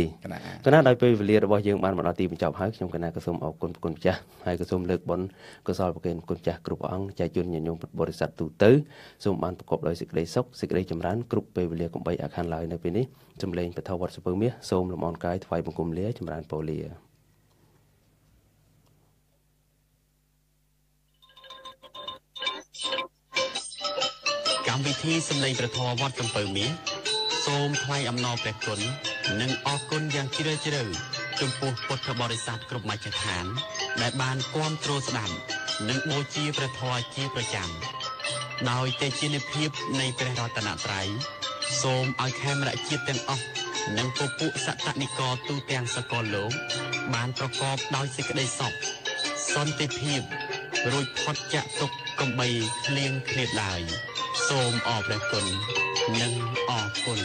គណៈដោយពេលវេលារបស់យើងបានមកដល់ទីបញ្ចប់ហើយខ្ញុំគណៈក៏សូមអរគុណប្រគុណម្ចាស់ហើយក៏សូមលើកបុណ្យកុសលប្រគេនគុណម្ចាស់គ្រប់ព្រះអង្គចែកជូនញាតិញោមពុទ្ធបរិស័ទទូទៅសូមបានប្រកបដោយសេចក្តីសុខសេចក្តីចម្រើនគ្រប់ពេលវេលាកំបីអាខានឡើយនៅពេលនេះចម្លែងពធវត្តសពើមាសសូមលំអរកាយថ្វាយបង្គំលាចម្រើនពរលាកម្មវិធីសម្លេងប្រធមវត្តកំពើមាសសូមថ្លែងអំណរព្រះគុណនិងអរគុណយ៉ាងជ្រាលជ្រៅចំពោះពុទ្ធបរិស័ទគ្រប់មជ្ឈដ្ឋានដែលបានគាំទ្រស្ដាប់និងបូជាព្រះធម៌ជាប្រចាំដោយតែជានិភាពនៃព្រះរតនត្រ័យសូមឲ្យខេមរៈជាតិទាំងអស់និងពពួកសតនិកទូទាំងសកលលោកបានប្រកបដោយសេចក្តីសុខសន្តិភាពរួចផុតចាកទុកកំបីឃ្លៀងឃ្លាតឡើយសូមអរព្រះគុណនិងអរគុណ